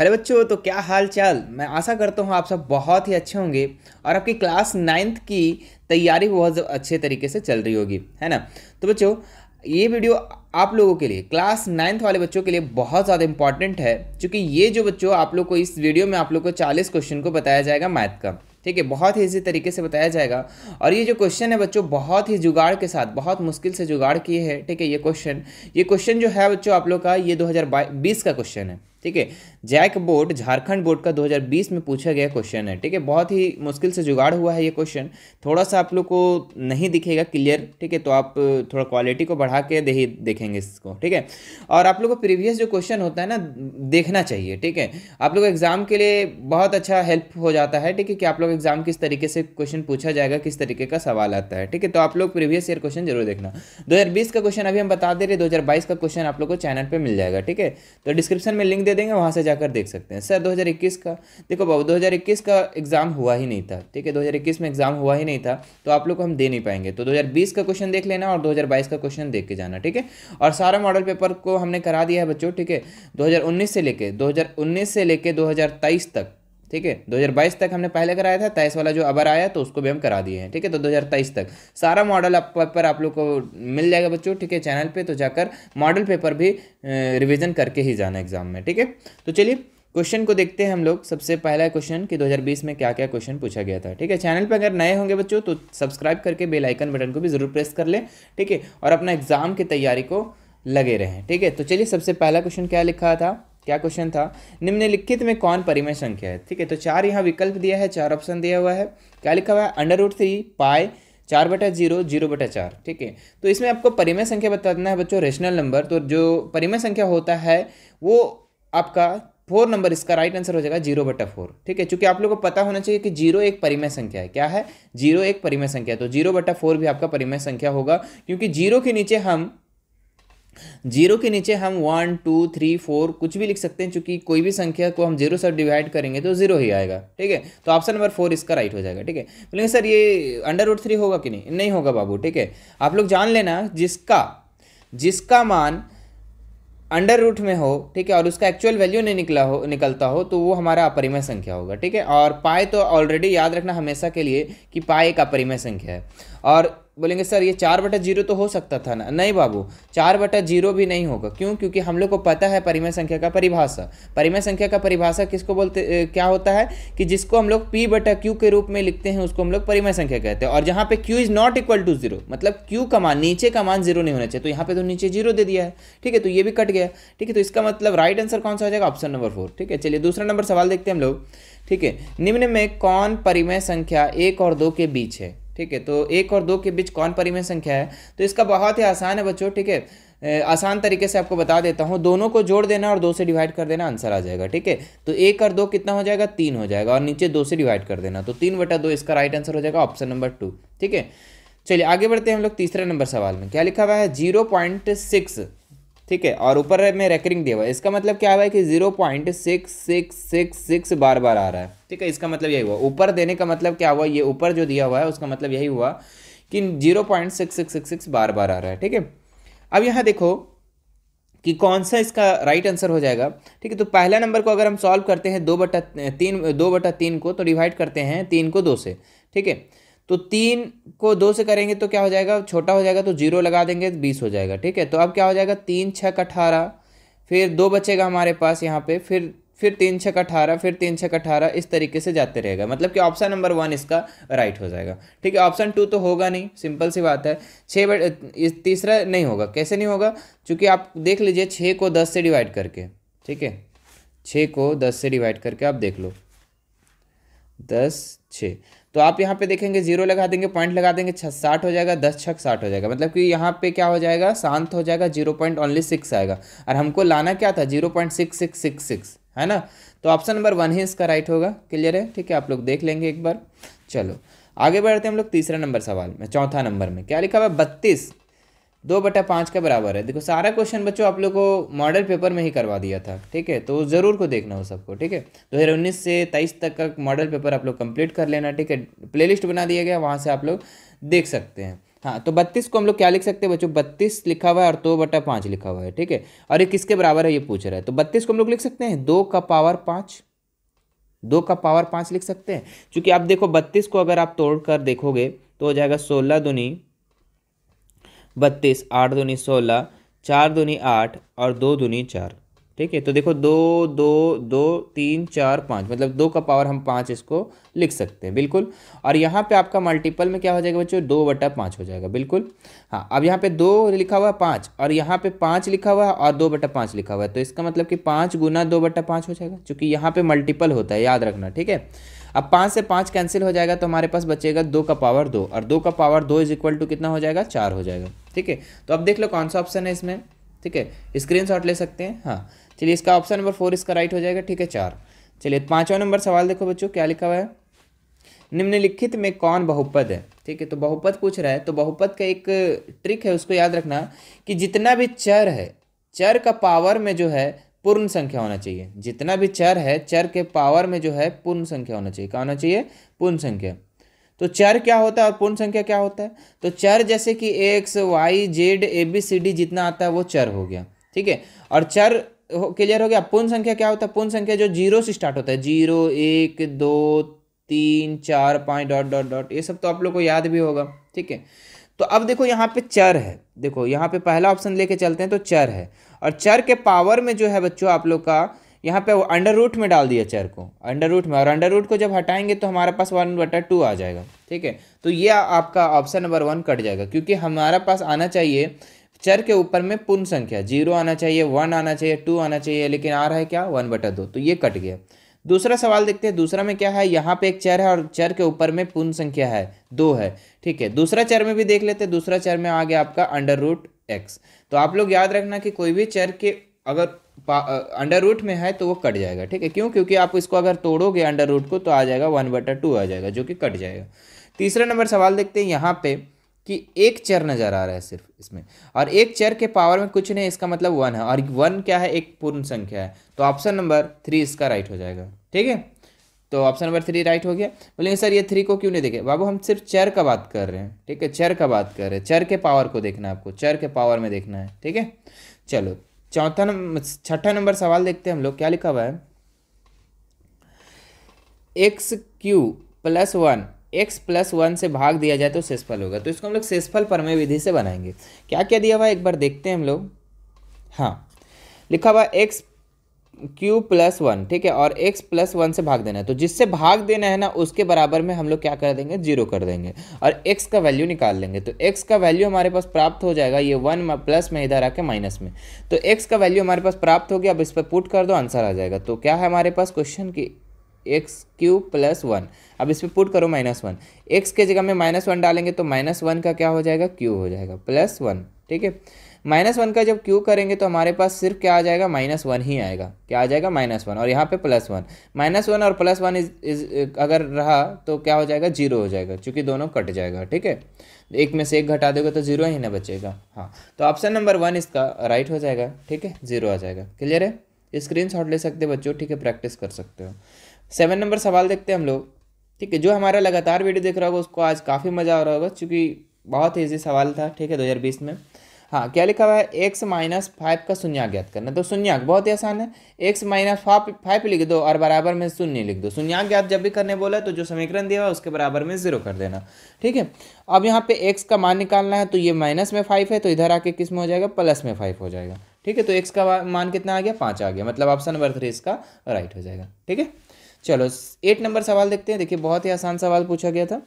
hello बच्चों तो क्या हाल चाल मैं आशा करता हूँ आप सब बहुत ही अच्छे होंगे और आपकी क्लास नाइन्थ की तैयारी बहुत अच्छे तरीके से चल रही होगी है ना तो बच्चों ये वीडियो आप लोगों के लिए क्लास नाइन्थ वाले बच्चों के लिए बहुत ज़्यादा इंपॉर्टेंट है क्योंकि ये जो बच्चों आप लोग को इस वीडियो में आप लोग को चालीस क्वेश्चन को बताया जाएगा मैथ का ठीक है बहुत ही इजी तरीके से बताया जाएगा और ये जो क्वेश्चन है बच्चों बहुत ही जुगाड़ के साथ बहुत मुश्किल से जुगाड़ किए हैं ठीक है ये क्वेश्चन ये क्वेश्चन जो है बच्चों आप लोग का ये 2020 का क्वेश्चन है ठीक है जैक बोर्ड झारखंड बोर्ड का 2020 में पूछा गया क्वेश्चन है ठीक है बहुत ही मुश्किल से जुगाड़ हुआ है ये क्वेश्चन थोड़ा सा आप लोग को नहीं दिखेगा क्लियर ठीक है तो आप थोड़ा क्वालिटी को बढ़ा के दे देखेंगे इसको ठीक है और आप लोग को प्रीवियस जो क्वेश्चन होता है ना देखना चाहिए ठीक है आप लोग एग्ज़ाम के लिए बहुत अच्छा हेल्प हो जाता है ठीक है कि आप लोग एग्ज़ाम किस तरीके से क्वेश्चन पूछा जाएगा किस तरीके का सवाल आता है ठीक है तो आप लोग प्रीवियस ईयर क्वेश्चन जरूर देखना दो का क्वेश्चन अभी हम बता दे रहे दो का क्वेश्चन आप लोग को चैनल पर मिल जाएगा ठीक है तो डिस्क्रिप्शन में लिंक दे देंगे वहाँ से जाकर देख सकते हैं सर 2021 का देखो बाबू 2021 का एग्ज़ाम हुआ ही नहीं था ठीक है 2021 में एग्ज़ाम हुआ ही नहीं था तो आप लोग को हम दे नहीं पाएंगे तो 2020 का क्वेश्चन देख लेना और 2022 का क्वेश्चन देख के जाना ठीक है और सारा मॉडल पेपर को हमने करा दिया है बच्चों ठीक है दो से लेके दो से लेके दो तक ठीक है 2022 तक हमने पहले कराया था तेईस वाला जो अबर आया तो उसको भी हम करा दिए हैं ठीक है तो 2023 तक सारा मॉडल आप पेपर आप लोग को मिल जाएगा बच्चों ठीक है चैनल पे तो जाकर मॉडल पेपर भी रिवीजन करके ही जाना एग्जाम में ठीक है तो चलिए क्वेश्चन को देखते हैं हम लोग सबसे पहला क्वेश्चन कि 2020 में क्या क्या क्वेश्चन पूछा गया था ठीक है चैनल पर अगर नए होंगे बच्चों तो सब्सक्राइब करके बेल आइकन बटन को भी जरूर प्रेस कर लें ठीक है और अपना एग्जाम की तैयारी को लगे रहें ठीक है तो चलिए सबसे पहला क्वेश्चन क्या लिखा था क्या क्वेश्चन था निम्नलिखित में कौन परिमेय संख्या है ठीक है तो चार यहाँ विकल्प दिया है चार ऑप्शन दिया हुआ है क्या लिखा हुआ है अंडर रूट थ्री पाए चार बटा जीरो जीरो बटा चार ठीक है तो इसमें आपको परिमेय संख्या बताना है बच्चों रेशनल नंबर तो जो परिमेय संख्या होता है वो आपका फोर नंबर इसका राइट आंसर हो जाएगा जीरो बटा फोर ठीक है चूंकि आप लोगों को पता होना चाहिए कि जीरो एक परिमय संख्या है क्या है जीरो एक परिमय संख्या है तो जीरो बटा फोर भी आपका परिमय संख्या होगा क्योंकि जीरो के नीचे हम जीरो के नीचे हम वन टू थ्री फोर कुछ भी लिख सकते हैं चूंकि कोई भी संख्या को हम जीरो से डिवाइड करेंगे तो जीरो ही आएगा ठीक है तो ऑप्शन नंबर फोर इसका राइट हो जाएगा ठीक है बोलेंगे सर ये अंडर रूट थ्री होगा कि नहीं नहीं होगा बाबू ठीक है आप लोग जान लेना जिसका जिसका मान अंडर रूट में हो ठीक है और उसका एक्चुअल वैल्यू नहीं निकला हो निकलता हो तो वो हमारा अपरिमय संख्या होगा ठीक है और पाए तो ऑलरेडी याद रखना हमेशा के लिए कि पाए एक अपरिमय संख्या है और बोलेंगे सर ये चार बटा जीरो तो हो सकता था ना नहीं बाबू चार बटा जीरो भी नहीं होगा क्यों क्योंकि हम लोग को पता है परिमय संख्या का परिभाषा परिमय संख्या का परिभाषा किसको बोलते क्या होता है कि जिसको हम लोग पी बटा क्यू के रूप में लिखते हैं उसको हम लोग परिमय संख्या कहते हैं और जहाँ पे Q is not equal to zero मतलब क्यू का मान नीचे का मान जीरो नहीं होना चाहिए तो यहाँ पे तो नीचे जीरो दे दिया है ठीक है तो ये भी कट गया ठीक है तो इसका मतलब राइट आंसर कौन सा हो जाएगा ऑप्शन नंबर फोर ठीक है चलिए दूसरा नंबर सवाल देखते हैं हम लोग ठीक है निम्न में कौन परिमय संख्या एक और दो के बीच है ठीक है तो एक और दो के बीच कौन परिमेय संख्या है तो इसका बहुत ही आसान है बच्चों ठीक है आसान तरीके से आपको बता देता हूँ दोनों को जोड़ देना और दो से डिवाइड कर देना आंसर आ जाएगा ठीक है तो एक और दो कितना हो जाएगा तीन हो जाएगा और नीचे दो से डिवाइड कर देना तो तीन बटा दो इसका राइट आंसर हो जाएगा ऑप्शन नंबर टू ठीक है चलिए आगे बढ़ते हैं हम लोग तीसरे नंबर सवाल में क्या लिखा हुआ है जीरो पॉइंट सिक्स ठीक है और ऊपर में रेकरिंग दिया हुआ है इसका मतलब क्या हुआ है कि zero point six six six six बार बार आ रहा है ठीक है इसका मतलब यही हुआ ऊपर देने का मतलब क्या हुआ ये ऊपर जो दिया हुआ है उसका मतलब यही हुआ कि zero point six six six six बार बार आ रहा है ठीक है अब यहाँ देखो कि कौन सा इसका राइट आंसर हो जाएगा ठीक है तो पहला नंबर को अगर हम सॉल्व करते हैं दो बटा तीन दो बटा तीन को तो डिवाइड करते हैं तीन को दो से ठीक है तो तीन को दो से करेंगे तो क्या हो जाएगा छोटा हो जाएगा तो जीरो लगा देंगे तो बीस हो जाएगा ठीक है तो अब क्या हो जाएगा तीन छः अठारह फिर दो बचेगा हमारे पास यहाँ पे फिर फिर तीन छः अठारह फिर तीन छः अठारह इस तरीके से जाते रहेगा मतलब कि ऑप्शन नंबर वन इसका राइट हो जाएगा ठीक है ऑप्शन टू तो होगा नहीं सिंपल सी बात है छः बट तीसरा नहीं होगा कैसे नहीं होगा चूँकि आप देख लीजिए छः को दस से डिवाइड करके ठीक है छः को दस से डिवाइड करके आप देख लो दस छः तो आप यहाँ पे देखेंगे जीरो लगा देंगे पॉइंट लगा देंगे छः साठ हो जाएगा दस छक साठ हो जाएगा मतलब कि यहाँ पे क्या हो जाएगा शांत हो जाएगा जीरो पॉइंट ओनली सिक्स आएगा और हमको लाना क्या था zero point six six six six है ना तो ऑप्शन नंबर वन ही इसका राइट होगा क्लियर है ठीक है आप लोग देख लेंगे एक बार चलो आगे बढ़ते हैं हम लोग तीसरा नंबर सवाल में चौथा नंबर में क्या लिखा हुआ है बत्तीस दो बटा पाँच के बराबर है देखो सारा क्वेश्चन बच्चों आप लोग को मॉडल पेपर में ही करवा दिया था ठीक है तो ज़रूर को देखना हो सबको ठीक है दो हज़ार उन्नीस से तेईस तक का मॉडल पेपर आप लोग कंप्लीट कर लेना ठीक है प्लेलिस्ट बना दिया गया वहाँ से आप लोग देख सकते हैं हाँ तो बत्तीस को हम लोग क्या लिख सकते हैं बच्चों बत्तीस लिखा हुआ है और दो बटा पाँच लिखा हुआ है ठीक है और ये किसके बराबर है ये पूछ रहा है तो बत्तीस को हम लोग लिख सकते हैं दो का पावर पाँच दो का पावर पाँच लिख सकते हैं क्योंकि आप देखो बत्तीस को अगर आप तोड़ कर देखोगे तो हो जाएगा सोलह दुनी बत्तीस आठ दूनी सोलह चार दूनी आठ और दो दूनी चार ठीक है तो देखो दो दो दो तीन चार पाँच मतलब दो का पावर हम पाँच इसको लिख सकते हैं बिल्कुल और यहाँ पे आपका मल्टीपल में क्या हो जाएगा बच्चों दो बटा पाँच हो जाएगा बिल्कुल हाँ अब यहाँ पे दो लिखा हुआ है पाँच और यहाँ पे पाँच लिखा हुआ है और दो बटा पाँच लिखा हुआ है तो इसका मतलब कि पाँच गुना दो बटा पाँच हो जाएगा चूँकि यहाँ पर मल्टीपल होता है याद रखना ठीक है अब पाँच से पाँच कैंसिल हो जाएगा तो हमारे पास बचेगा दो का पावर दो और दो का पावर दो इज इक्वल टू कितना हो जाएगा चार हो जाएगा ठीक है तो अब देख लो कौन सा ऑप्शन है इसमें ठीक है स्क्रीन ले सकते हैं हाँ चलिए इसका ऑप्शन नंबर फोर इसका राइट हो जाएगा ठीक है चार चलिए पाँचवा नंबर सवाल देखो बच्चों क्या लिखा हुआ है निम्नलिखित में कौन बहुपद है ठीक है तो बहुपद पूछ रहा है तो बहुपद का एक ट्रिक है उसको याद रखना कि जितना भी चर है चर का पावर में जो है पूर्ण संख्या होना चाहिए जितना भी चर है चर के पावर में जो है पूर्ण संख्या होना चाहिए क्या होना चाहिए पूर्ण संख्या तो चर क्या होता है और पूर्ण संख्या क्या होता है तो चर जैसे कि X Y Z A B C D जितना आता है वो चर हो गया ठीक है और चर क्लियर हो गया पूर्ण संख्या क्या होता है पूर्ण संख्या जो जीरो से स्टार्ट होता है जीरो एक दो तीन चार पाँच डॉट डॉट डॉट ये सब तो आप लोग को याद भी होगा ठीक है तो अब देखो यहाँ पे चर है देखो यहाँ पे पहला ऑप्शन लेके चलते हैं तो चर है और चर के पावर में जो है बच्चों आप लोग का यहाँ पे अंडर रूट में डाल दिया चर को अंडर रूट में और अंडर रूट को जब हटाएंगे तो हमारे पास वन बटा टू आ जाएगा ठीक है तो ये आपका ऑप्शन नंबर वन कट जाएगा क्योंकि हमारा पास आना चाहिए चर के ऊपर में पूर्ण संख्या जीरो आना चाहिए वन आना चाहिए टू आना चाहिए लेकिन आ रहा है क्या वन बटा दो तो ये कट गया दूसरा सवाल देखते हैं दूसरा में क्या है यहाँ पे एक चर है और चर के ऊपर में पूर्ण संख्या है दो है ठीक है दूसरा चर में भी देख लेते हैं दूसरा चर में आ गया आपका अंडर रूट एक्स तो आप लोग याद रखना कि कोई भी चर के अगर अंडर रूट में है तो वो कट जाएगा ठीक है क्यों क्योंकि आप इसको अगर तोड़ोगे अंडर रूट को तो आ जाएगा वन बटा टू आ जाएगा जो कि कट जाएगा तीसरा नंबर सवाल देखते हैं यहाँ पे कि एक चर नज़र आ रहा है सिर्फ इसमें और एक चर के पावर में कुछ नहीं इसका मतलब वन है और वन क्या है एक पूर्ण संख्या है तो ऑप्शन नंबर थ्री इसका राइट हो जाएगा ठीक है तो ऑप्शन नंबर थ्री राइट हो गया बोलेंगे सर ये थ्री को क्यों नहीं देखे बाबू हम सिर्फ चर का बात कर रहे हैं ठीक है चर का बात कर रहे हैं चर के पावर को देखना है आपको चर के पावर में देखना है ठीक है चलो चौथा नंबर छठा नंबर सवाल देखते हैं हम लोग क्या लिखा हुआ है X Q plus one X plus one से भाग दिया जाए तो शेषफल होगा तो इसको हम लोग शेषफल परमे विधि से बनाएंगे क्या क्या दिया हुआ है एक बार देखते हैं हम लोग हाँ लिखा हुआ एक्स क्यू प्लस वन ठीक है और एक्स प्लस वन से भाग देना है तो जिससे भाग देना है ना उसके बराबर में हम लोग क्या कर देंगे जीरो कर देंगे और एक्स का वैल्यू निकाल लेंगे तो एक्स का वैल्यू हमारे पास प्राप्त हो जाएगा ये वन प्लस में इधर आके माइनस में तो एक्स का वैल्यू हमारे पास प्राप्त हो गया अब इस पर पुट कर दो आंसर आ जाएगा तो क्या है हमारे पास क्वेश्चन की एक्स क्यू प्लस वन अब इस पर पुट करो माइनस वन एक्स के जगह में माइनस वन डालेंगे तो माइनस वन का क्या हो जाएगा क्यू हो जाएगा प्लस वन ठीक है माइनस वन का जब क्यू करेंगे तो हमारे पास सिर्फ क्या आ जाएगा माइनस वन ही आएगा क्या आ जाएगा माइनस वन और यहाँ पे प्लस वन माइनस वन और प्लस वन इज इज अगर रहा तो क्या हो जाएगा जीरो हो जाएगा चूँकि दोनों कट जाएगा ठीक है एक में से एक घटा दोगे तो जीरो ही ना बचेगा हाँ तो ऑप्शन नंबर वन इसका राइट हो जाएगा ठीक है जीरो आ जाएगा क्लियर है स्क्रीन शॉट ले सकते हो बच्चों ठीक है प्रैक्टिस कर सकते हो सेवन नंबर सवाल देखते हैं हम लोग ठीक है जो हमारा लगातार वीडियो देख रहा होगा उसको आज काफ़ी मज़ा आ रहा होगा क्योंकि बहुत ईजी सवाल था ठीक है 2020 में हाँ क्या लिखा हुआ है एक्स माइनस फाइव का शून्य ज्ञात करना तो शून्य बहुत ही आसान है एक्स माइनस फाइव लिख दो और बराबर में शून्य लिख दो शून्य ज्ञात जब भी करने बोला तो जो समीकरण दिया हुआ उसके बराबर में जीरो कर देना ठीक है अब यहाँ पे एक्स का मान निकालना है तो ये माइनस में फाइव है तो इधर आके किस में हो जाएगा प्लस में फाइव हो जाएगा ठीक है तो एक्स का मान कितना आ गया पाँच आ गया मतलब ऑप्शन नंबर थ्री इसका राइट हो जाएगा ठीक है चलो एट नंबर सवाल देखते हैं देखिए बहुत ही आसान सवाल पूछा गया था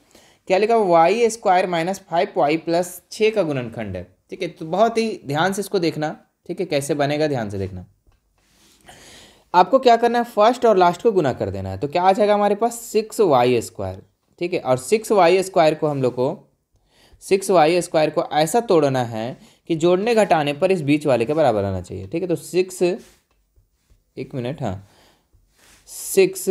क्या लिखा Y square minus five Y plus छः का गुणनखंड है ठीक है तो बहुत ही ध्यान से इसको देखना ठीक है कैसे बनेगा ध्यान से देखना आपको क्या करना है फर्स्ट और लास्ट को गुना कर देना है तो क्या आ जाएगा हमारे पास सिक्स वाई स्क्वायर ठीक है और सिक्स वाई स्क्वायर को हम लोग को सिक्स वाई स्क्वायर को ऐसा तोड़ना है कि जोड़ने घटाने पर इस बीच वाले के बराबर आना चाहिए ठीक है तो सिक्स एक मिनट हाँ सिक्स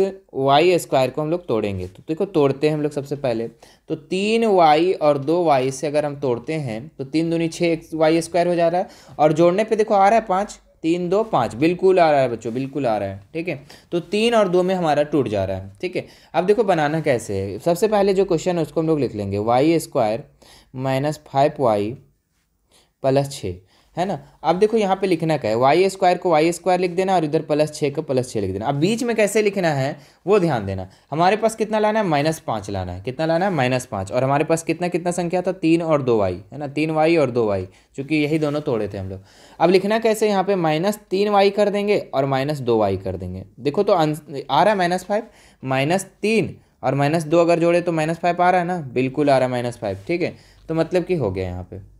वाई स्क्वायर को हम लोग तोड़ेंगे तो देखो तोड़ते हैं हम लोग सबसे पहले तो तीन वाई और दो वाई से अगर हम तोड़ते हैं तो तीन दूनी छः वाई स्क्वायर हो जा रहा है और जोड़ने पे देखो आ रहा है पाँच तीन दो पाँच बिल्कुल आ रहा है बच्चों बिल्कुल आ रहा है ठीक है तो तीन और दो में हमारा टूट जा रहा है ठीक है अब देखो बनाना कैसे है सबसे पहले जो क्वेश्चन है उसको हम लोग लिख लेंगे Y square minus five Y plus छः है ना अब देखो यहाँ पे लिखना क्या है वाई स्क्वायर को वाई स्क्वायर लिख देना और इधर प्लस छः को प्लस छः लिख देना अब बीच में कैसे लिखना है वो ध्यान देना हमारे पास कितना लाना है माइनस पाँच लाना है कितना लाना है माइनस पाँच और हमारे पास कितना कितना संख्या था तीन और दो वाई है ना तीन वाई और दो वाई चूँकि यही दोनों तोड़े थे हम लोग अब लिखना कैसे यहाँ पर माइनस तीन वाई कर देंगे और माइनस दो वाई कर देंगे देखो तो आ रहा है माइनस फाइव माइनस तीन और माइनस दो अगर जोड़े तो माइनस फाइव आ रहा है ना बिल्कुल आ रहा है माइनस फाइव ठीक है तो मतलब कि हो गया यहाँ पर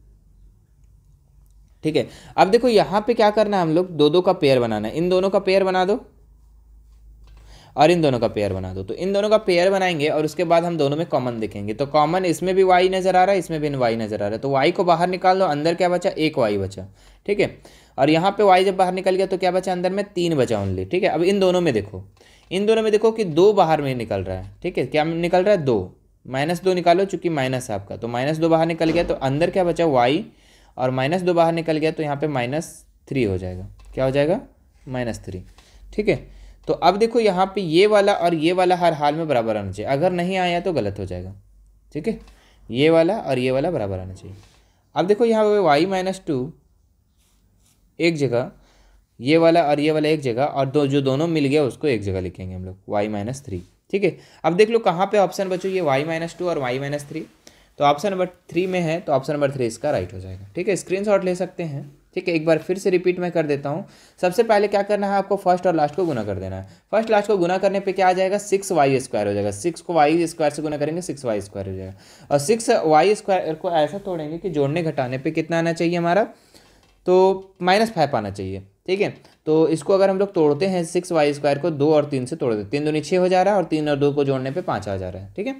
ठीक है अब देखो यहां पे क्या करना है हम लोग दो दो का पेयर बनाना है इन दोनों का पेयर बना दो और इन दोनों का पेयर बना दो तो इन दोनों का पेयर बनाएंगे और उसके बाद हम दोनों में कॉमन देखेंगे तो कॉमन इसमें भी वाई नज़र आ रहा है इसमें भी वाई नज़र आ रहा है तो वाई को बाहर निकाल लो अंदर क्या बचा एक वाई बचा ठीक है और यहाँ पे वाई जब बाहर निकल गया तो क्या बचा अंदर में तीन बचा ओनली ठीक है अब इन दोनों में देखो इन दोनों में देखो कि दो बाहर में निकल रहा है ठीक है क्या निकल रहा है दो माइनस दो निकालो चूंकि माइनस है आपका तो माइनस दो बाहर निकल गया तो अंदर क्या बचा वाई और माइनस दो बाहर निकल गया तो यहाँ पे माइनस थ्री हो जाएगा क्या हो जाएगा माइनस थ्री ठीक है तो अब देखो यहाँ पे ये वाला और ये वाला हर हाल में बराबर आना चाहिए अगर नहीं आया तो गलत हो जाएगा ठीक है ये वाला और ये वाला बराबर आना चाहिए अब देखो यहाँ पे वाई माइनस टू एक जगह ये वाला और ये वाला एक जगह और दो जो दोनों मिल गया उसको एक जगह लिखेंगे हम लोग वाई माइनस थ्री ठीक है अब देख लो कहाँ पे ऑप्शन बचो ये वाई माइनस टू और वाई माइनस थ्री तो ऑप्शन नंबर थ्री में है तो ऑप्शन नंबर थ्री इसका राइट हो जाएगा ठीक है स्क्रीनशॉट ले सकते हैं ठीक है एक बार फिर से रिपीट मैं कर देता हूँ सबसे पहले क्या करना है आपको फर्स्ट और लास्ट को गुना कर देना है फर्स्ट लास्ट को गुना करने पे क्या आ जाएगा सिक्स वाई स्क्वायर हो जाएगा सिक्स को वाई स्क्वायर से गुना करेंगे सिक्स वाई स्क्वायर हो जाएगा और सिक्स वाई स्क्वायर को ऐसा तोड़ेंगे कि जोड़ने घटाने पर कितना आना चाहिए हमारा तो माइनस फाइव आना चाहिए ठीक है तो इसको अगर हम लोग तोड़ते हैं सिक्स वाई स्क्वायर को दो और तीन से तोड़ देते तीन दोनों छः हो जा रहा है और तीन और दो को जोड़ने पर पाँच आ जा रहा है ठीक है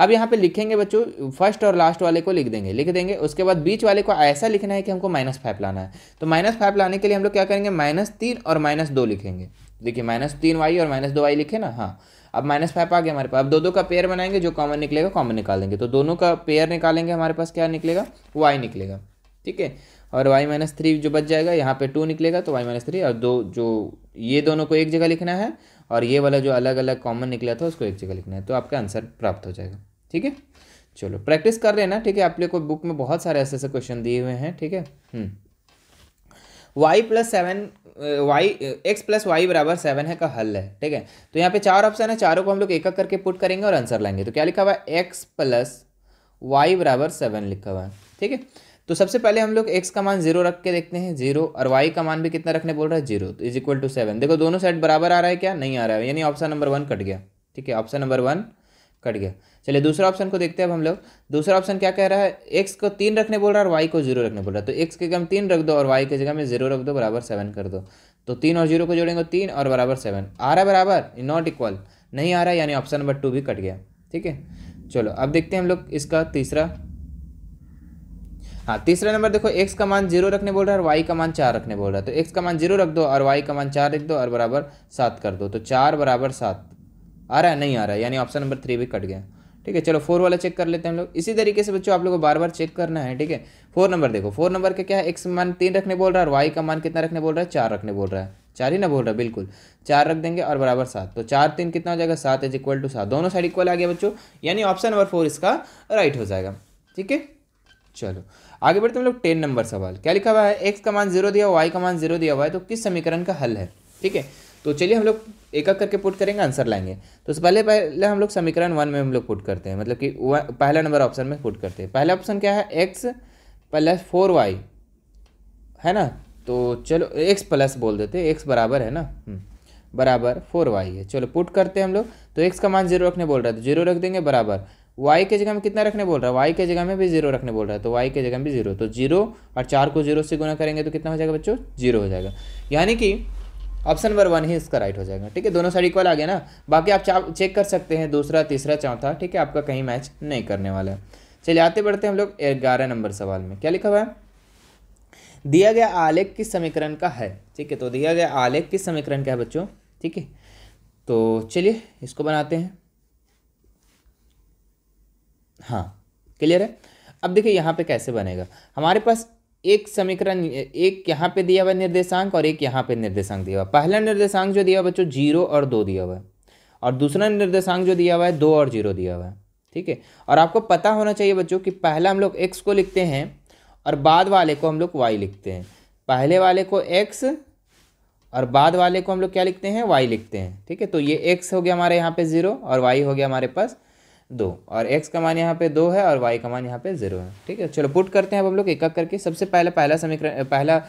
अब यहाँ पे लिखेंगे बच्चों फर्स्ट और लास्ट वाले को लिख देंगे लिख देंगे उसके बाद बीच वाले को ऐसा लिखना है कि हमको माइनस फाइव लाना है तो माइनस फाइव लाने के लिए हम लोग क्या करेंगे माइनस तीन और माइनस दो लिखेंगे देखिए माइनस तीन वाई और माइनस दो वाई लिखे ना हाँ अब माइनस फाइव आ गया हमारे पास अब दो दो का पेयर बनाएंगे जो कॉमन निकलेगा कॉमन निकाल देंगे तो दोनों का पेयर निकालेंगे हमारे पास क्या निकलेगा वाई निकलेगा ठीक है और वाई माइनस थ्री जो बच जाएगा यहाँ पे टू निकलेगा तो वाई माइनस थ्री और दो जो ये दोनों को एक जगह लिखना है और ये वाला जो अलग अलग कॉमन निकला था उसको एक जगह लिखना है तो आपका आंसर प्राप्त हो जाएगा ठीक है चलो प्रैक्टिस कर लेना ठीक है आप लोग को बुक में बहुत सारे ऐसे ऐसे क्वेश्चन दिए हुए हैं ठीक है Y plus seven Y X plus Y बराबर सेवन है का हल है ठीक है तो यहाँ पे चार ऑप्शन है चारों को हम लोग एक एक करके पुट करेंगे और आंसर लाएंगे तो क्या लिखा हुआ है एक्स प्लस वाई बराबर सेवन लिखा हुआ है ठीक है तो सबसे पहले हम लोग एक्स का मान जीरो रख के देखते हैं जीरो और वाई का मान भी कितना रखने बोल रहा है जीरो तो इज इक्वल टू सेवन देखो दोनों साइड बराबर आ रहा है क्या नहीं आ रहा है यानी ऑप्शन नंबर वन कट गया ठीक है ऑप्शन नंबर वन कट गया चलिए दूसरा ऑप्शन को देखते हैं अब हम लोग दूसरा ऑप्शन क्या कह रहा है एक्स को तीन रखने बोल रहा है और वाई को जीरो रखने बोल रहा है तो एक्स की जगह तीन रख दो और वाई की जगह में जीरो रख दो बराबर सेवन कर दो तो तीन और जीरो को जोड़ेंगे तो तीन और बराबर सेवन आ रहा है बराबर नॉट इक्वल नहीं आ रहा है यानी ऑप्शन नंबर टू भी कट गया ठीक है चलो अब देखते हैं हम लोग इसका तीसरा हाँ तीसरा नंबर देखो एक्स का मान जीरो रखने बोल रहा है और वाई का मान चार रखने बोल रहा है तो एक्स का मान जीरो रख दो और वाई का मान चार रख दो और बराबर सात कर दो तो चार बराबर सात आ रहा है नहीं आ रहा है यानी ऑप्शन नंबर थ्री भी कट गया ठीक है चलो फोर वाला चेक कर लेते हैं हम लोग इसी तरीके से बच्चों आप लोगों को बार बार चेक करना है ठीक है फोर नंबर देखो फोर नंबर का क्या है एक्स मान तीन रखने बोल रहा है और वाई का मान कितना रखने बोल रहा है चार रखने बोल रहा है चार ही ना बोल रहा है बिल्कुल चार रख देंगे और बराबर सात तो चार तीन कितना हो जाएगा सात इज इक्वल टू सात दोनों साइड इक्वल आ गया बच्चों यानी ऑप्शन नंबर फोर इसका राइट हो जाएगा ठीक है चलो आगे बढ़ते हम लोग टेन नंबर सवाल क्या लिखा हुआ है एक्स का मान जीरो दिया वाई का मान जीरो दिया हुआ है तो किस समीकरण का हल है ठीक है तो चलिए हम लोग एक एक करके पुट करेंगे आंसर लाएंगे तो पहले पहले हम लोग समीकरण वन में हम लोग पुट करते हैं मतलब कि पहला नंबर ऑप्शन में पुट करते हैं पहला ऑप्शन क्या है एक्स प्लस फोर वाई है ना तो चलो एक्स प्लस बोल देते हैं एक्स बराबर है ना हम्म, बराबर फोर वाई है चलो पुट करते हैं हम लोग तो एक्स का मान जीरो रखने बोल रहा था जीरो तो रख देंगे बराबर वाई के जगह में कितना रखने बोल रहा है वाई के जगह में भी जीरो रखने बोल रहा है तो वाई के जगह में भी जीरो तो जीरो और चार को जीरो से गुना करेंगे तो कितना हो जाएगा बच्चों जीरो हो जाएगा यानी कि ऑप्शन नंबर वन ही इसका राइट हो जाएगा ठीक है दोनों साइड इक्वल आ गया ना बाकी आप चेक कर सकते हैं दूसरा तीसरा चौथा ठीक है आपका कहीं मैच नहीं करने वाला है चलिए आते बढ़ते हम लोग ग्यारह नंबर सवाल में क्या लिखा हुआ है दिया गया आलेख किस समीकरण का है ठीक है तो दिया गया आलेख किस समीकरण का है बच्चों ठीक है तो चलिए इसको बनाते हैं हाँ क्लियर है अब देखिए यहाँ पे कैसे बनेगा हमारे पास एक समीकरण एक यहाँ पे दिया हुआ निर्देशांक और एक यहाँ पे निर्देशांक दिया हुआ पहला निर्देशांक जो दिया हुआ बच्चों जीरो और दो दिया हुआ है और दूसरा निर्देशांक जो दिया हुआ है दो और जीरो दिया हुआ है ठीक है और आपको पता होना चाहिए बच्चों कि पहला हम लोग एक्स को लिखते हैं और बाद वाले को हम लोग वाई लिखते हैं पहले वाले को एक्स और बाद वाले को हम लोग क्या लिखते हैं वाई लिखते हैं ठीक है तो ये एक्स हो गया हमारे यहाँ पे ज़ीरो और वाई हो गया हमारे पास दो और एक्स का मान यहाँ पे दो है और वाई का मान यहाँ पे जीरो है ठीक है चलो पुट करते हैं अब हम लोग एक एक करके सबसे पहले पहला समीकरण पहला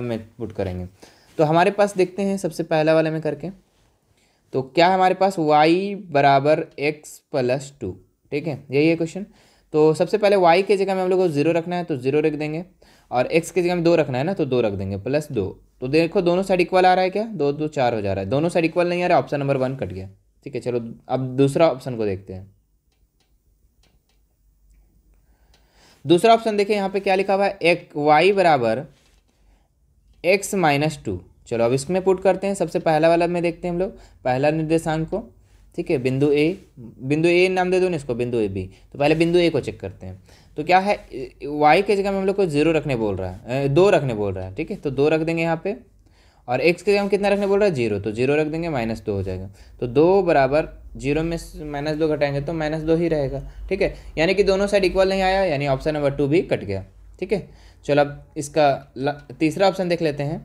में पुट करेंगे तो हमारे पास देखते हैं सबसे पहला वाले में करके तो क्या हमारे पास वाई बराबर एक्स प्लस टू ठीक है यही है क्वेश्चन तो सबसे पहले वाई के जगह में हम लोग को जीरो रखना है तो जीरो रख देंगे और एक्स की जगह में दो रखना है ना तो दो रख देंगे प्लस दो तो देखो दोनों साइड इक्वल आ रहा है क्या दो दो चार हो जा रहा है दोनों साइड इक्वल नहीं आ रहा ऑप्शन नंबर वन कट गया ठीक है चलो अब दूसरा ऑप्शन को देखते हैं दूसरा ऑप्शन देखिए यहाँ पे क्या लिखा हुआ है एक वाई बराबर एक्स माइनस टू चलो अब इसमें पुट करते हैं सबसे पहला वाला में देखते हैं हम लोग पहला निर्देशांक को ठीक है बिंदु ए बिंदु ए नाम दे दो ना इसको बिंदु ए बी तो पहले बिंदु ए को चेक करते हैं तो क्या है वाई के जगह में हम लोग को जीरो रखने बोल रहा है दो रखने बोल रहा है ठीक है तो दो रख देंगे यहाँ पे और एक्स की जगह हम कितना रखने बोल रहा है जीरो तो जीरो रख देंगे माइनस दो हो जाएगा तो दो बराबर जीरो में माइनस दो घटाएंगे तो माइनस दो ही रहेगा ठीक है यानी कि दोनों साइड इक्वल नहीं आया यानी ऑप्शन नंबर टू भी कट गया ठीक है चलो अब इसका तीसरा ऑप्शन देख लेते हैं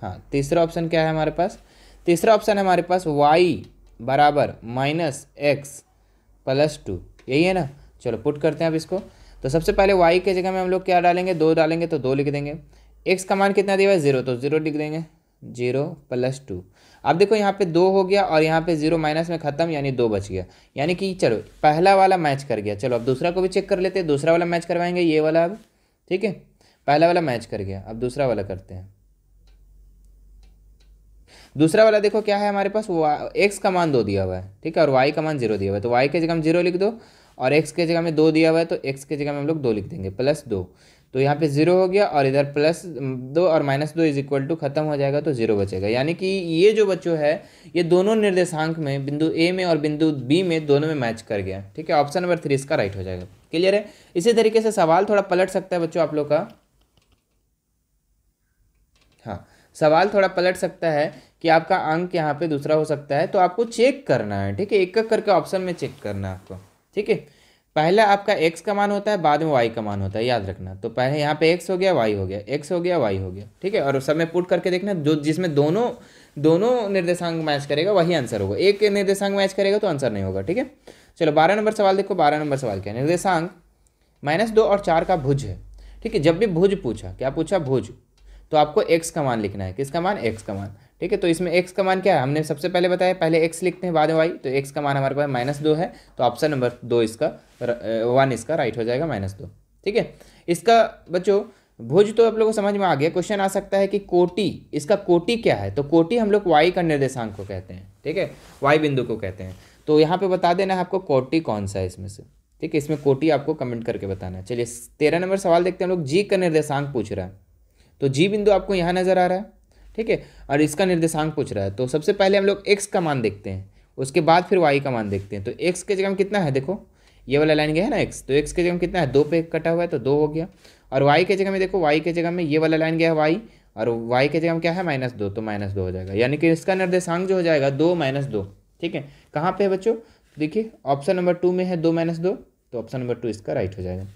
हाँ तीसरा ऑप्शन क्या है हमारे पास तीसरा ऑप्शन है हमारे पास वाई बराबर माइनस एक्स प्लस टू यही है ना चलो पुट करते हैं अब इसको तो सबसे पहले वाई के जगह में हम लोग क्या डालेंगे दो डालेंगे तो दो लिख देंगे एक्स का मान कितना दिया हुआ है जीरो तो जीरो लिख देंगे जीरो प्लस टू अब देखो यहाँ पे दो हो गया और यहाँ पे जीरो माइनस में खत्म यानी दो बच गया यानी कि चलो पहला वाला मैच कर गया चलो अब दूसरा को भी चेक कर लेते हैं दूसरा वाला मैच करवाएंगे ये वाला अब ठीक है पहला वाला मैच कर गया अब दूसरा वाला करते हैं दूसरा वाला देखो क्या है हमारे पास एक्स का मान दो दिया हुआ है ठीक है और वाई का मान जीरो दिया हुआ है तो वाई के जगह हम जीरो लिख दो और एक्स के जगह में दो दिया हुआ है तो एक्स के जगह में हम लोग दो लिख देंगे प्लस दो तो यहाँ पे ज़ीरो हो गया और इधर प्लस दो और माइनस दो इज इक्वल टू खत्म हो जाएगा तो ज़ीरो बचेगा यानी कि ये जो बच्चों है ये दोनों निर्देशांक में बिंदु ए में और बिंदु बी में दोनों में मैच कर गया ठीक है ऑप्शन नंबर थ्री इसका राइट हो जाएगा क्लियर है इसी तरीके से सवाल थोड़ा पलट सकता है बच्चों आप लोग का हाँ सवाल थोड़ा पलट सकता है कि आपका अंक यहाँ पे दूसरा हो सकता है तो आपको चेक करना है ठीक है एक एक करके ऑप्शन में चेक करना है आपको ठीक है पहला आपका एक्स का मान होता है बाद में वाई का मान होता है याद रखना तो पहले यहाँ पे एक्स हो गया वाई हो गया एक्स हो गया वाई हो गया ठीक है और सब में पुट करके देखना जो जिसमें दोनों दोनों निर्देशांक मैच करेगा वही आंसर होगा एक निर्देशांक मैच करेगा तो आंसर नहीं होगा ठीक है चलो बारह नंबर सवाल देखो बारह नंबर सवाल क्या निर्देशांक माइनस दो और चार का भुज है ठीक है जब भी भुज पूछा क्या पूछा भुज तो आपको एक्स का मान लिखना है किसका मान एक्स का मान ठीक है तो इसमें एक्स का मान क्या है हमने सबसे पहले बताया पहले एक्स लिखते हैं बाद में वाई तो एक्स का मान हमारे पास माइनस दो है तो ऑप्शन नंबर दो इसका वन इसका राइट हो जाएगा माइनस दो ठीक है इसका बच्चों भुज तो आप लोगों को समझ में आ गया क्वेश्चन आ सकता है कि कोटि इसका कोटि क्या है तो कोटि हम लोग वाई का निर्देशांक को कहते हैं ठीक है वाई बिंदु को कहते हैं तो यहाँ पे बता देना है आपको कोटि कौन सा है इसमें से ठीक है इसमें कोटि आपको कमेंट करके बताना है चलिए तेरह नंबर सवाल देखते हैं हम लोग जी का निर्देशांक पूछ रहा है तो जी बिंदु आपको यहाँ नज़र आ रहा है ठीक है और इसका निर्देशांक पूछ रहा है तो सबसे पहले हम लोग एक्स का मान देखते हैं उसके बाद फिर वाई का मान देखते हैं तो एक्स के जगह में कितना है देखो ये वाला लाइन गया है ना एक्स तो एक्स के जगह में कितना है दो पे कटा हुआ है तो दो हो गया और वाई के जगह में देखो वाई के जगह में ये वाला लाइन गया है वाई और वाई के जगह में क्या है माइनस दो तो माइनस दो हो जाएगा यानी कि इसका निर्देशांक जो हो जाएगा दो माइनस दो ठीक है कहाँ पे है बच्चों देखिए ऑप्शन नंबर टू में है दो माइनस दो तो ऑप्शन नंबर टू इसका राइट हो जाएगा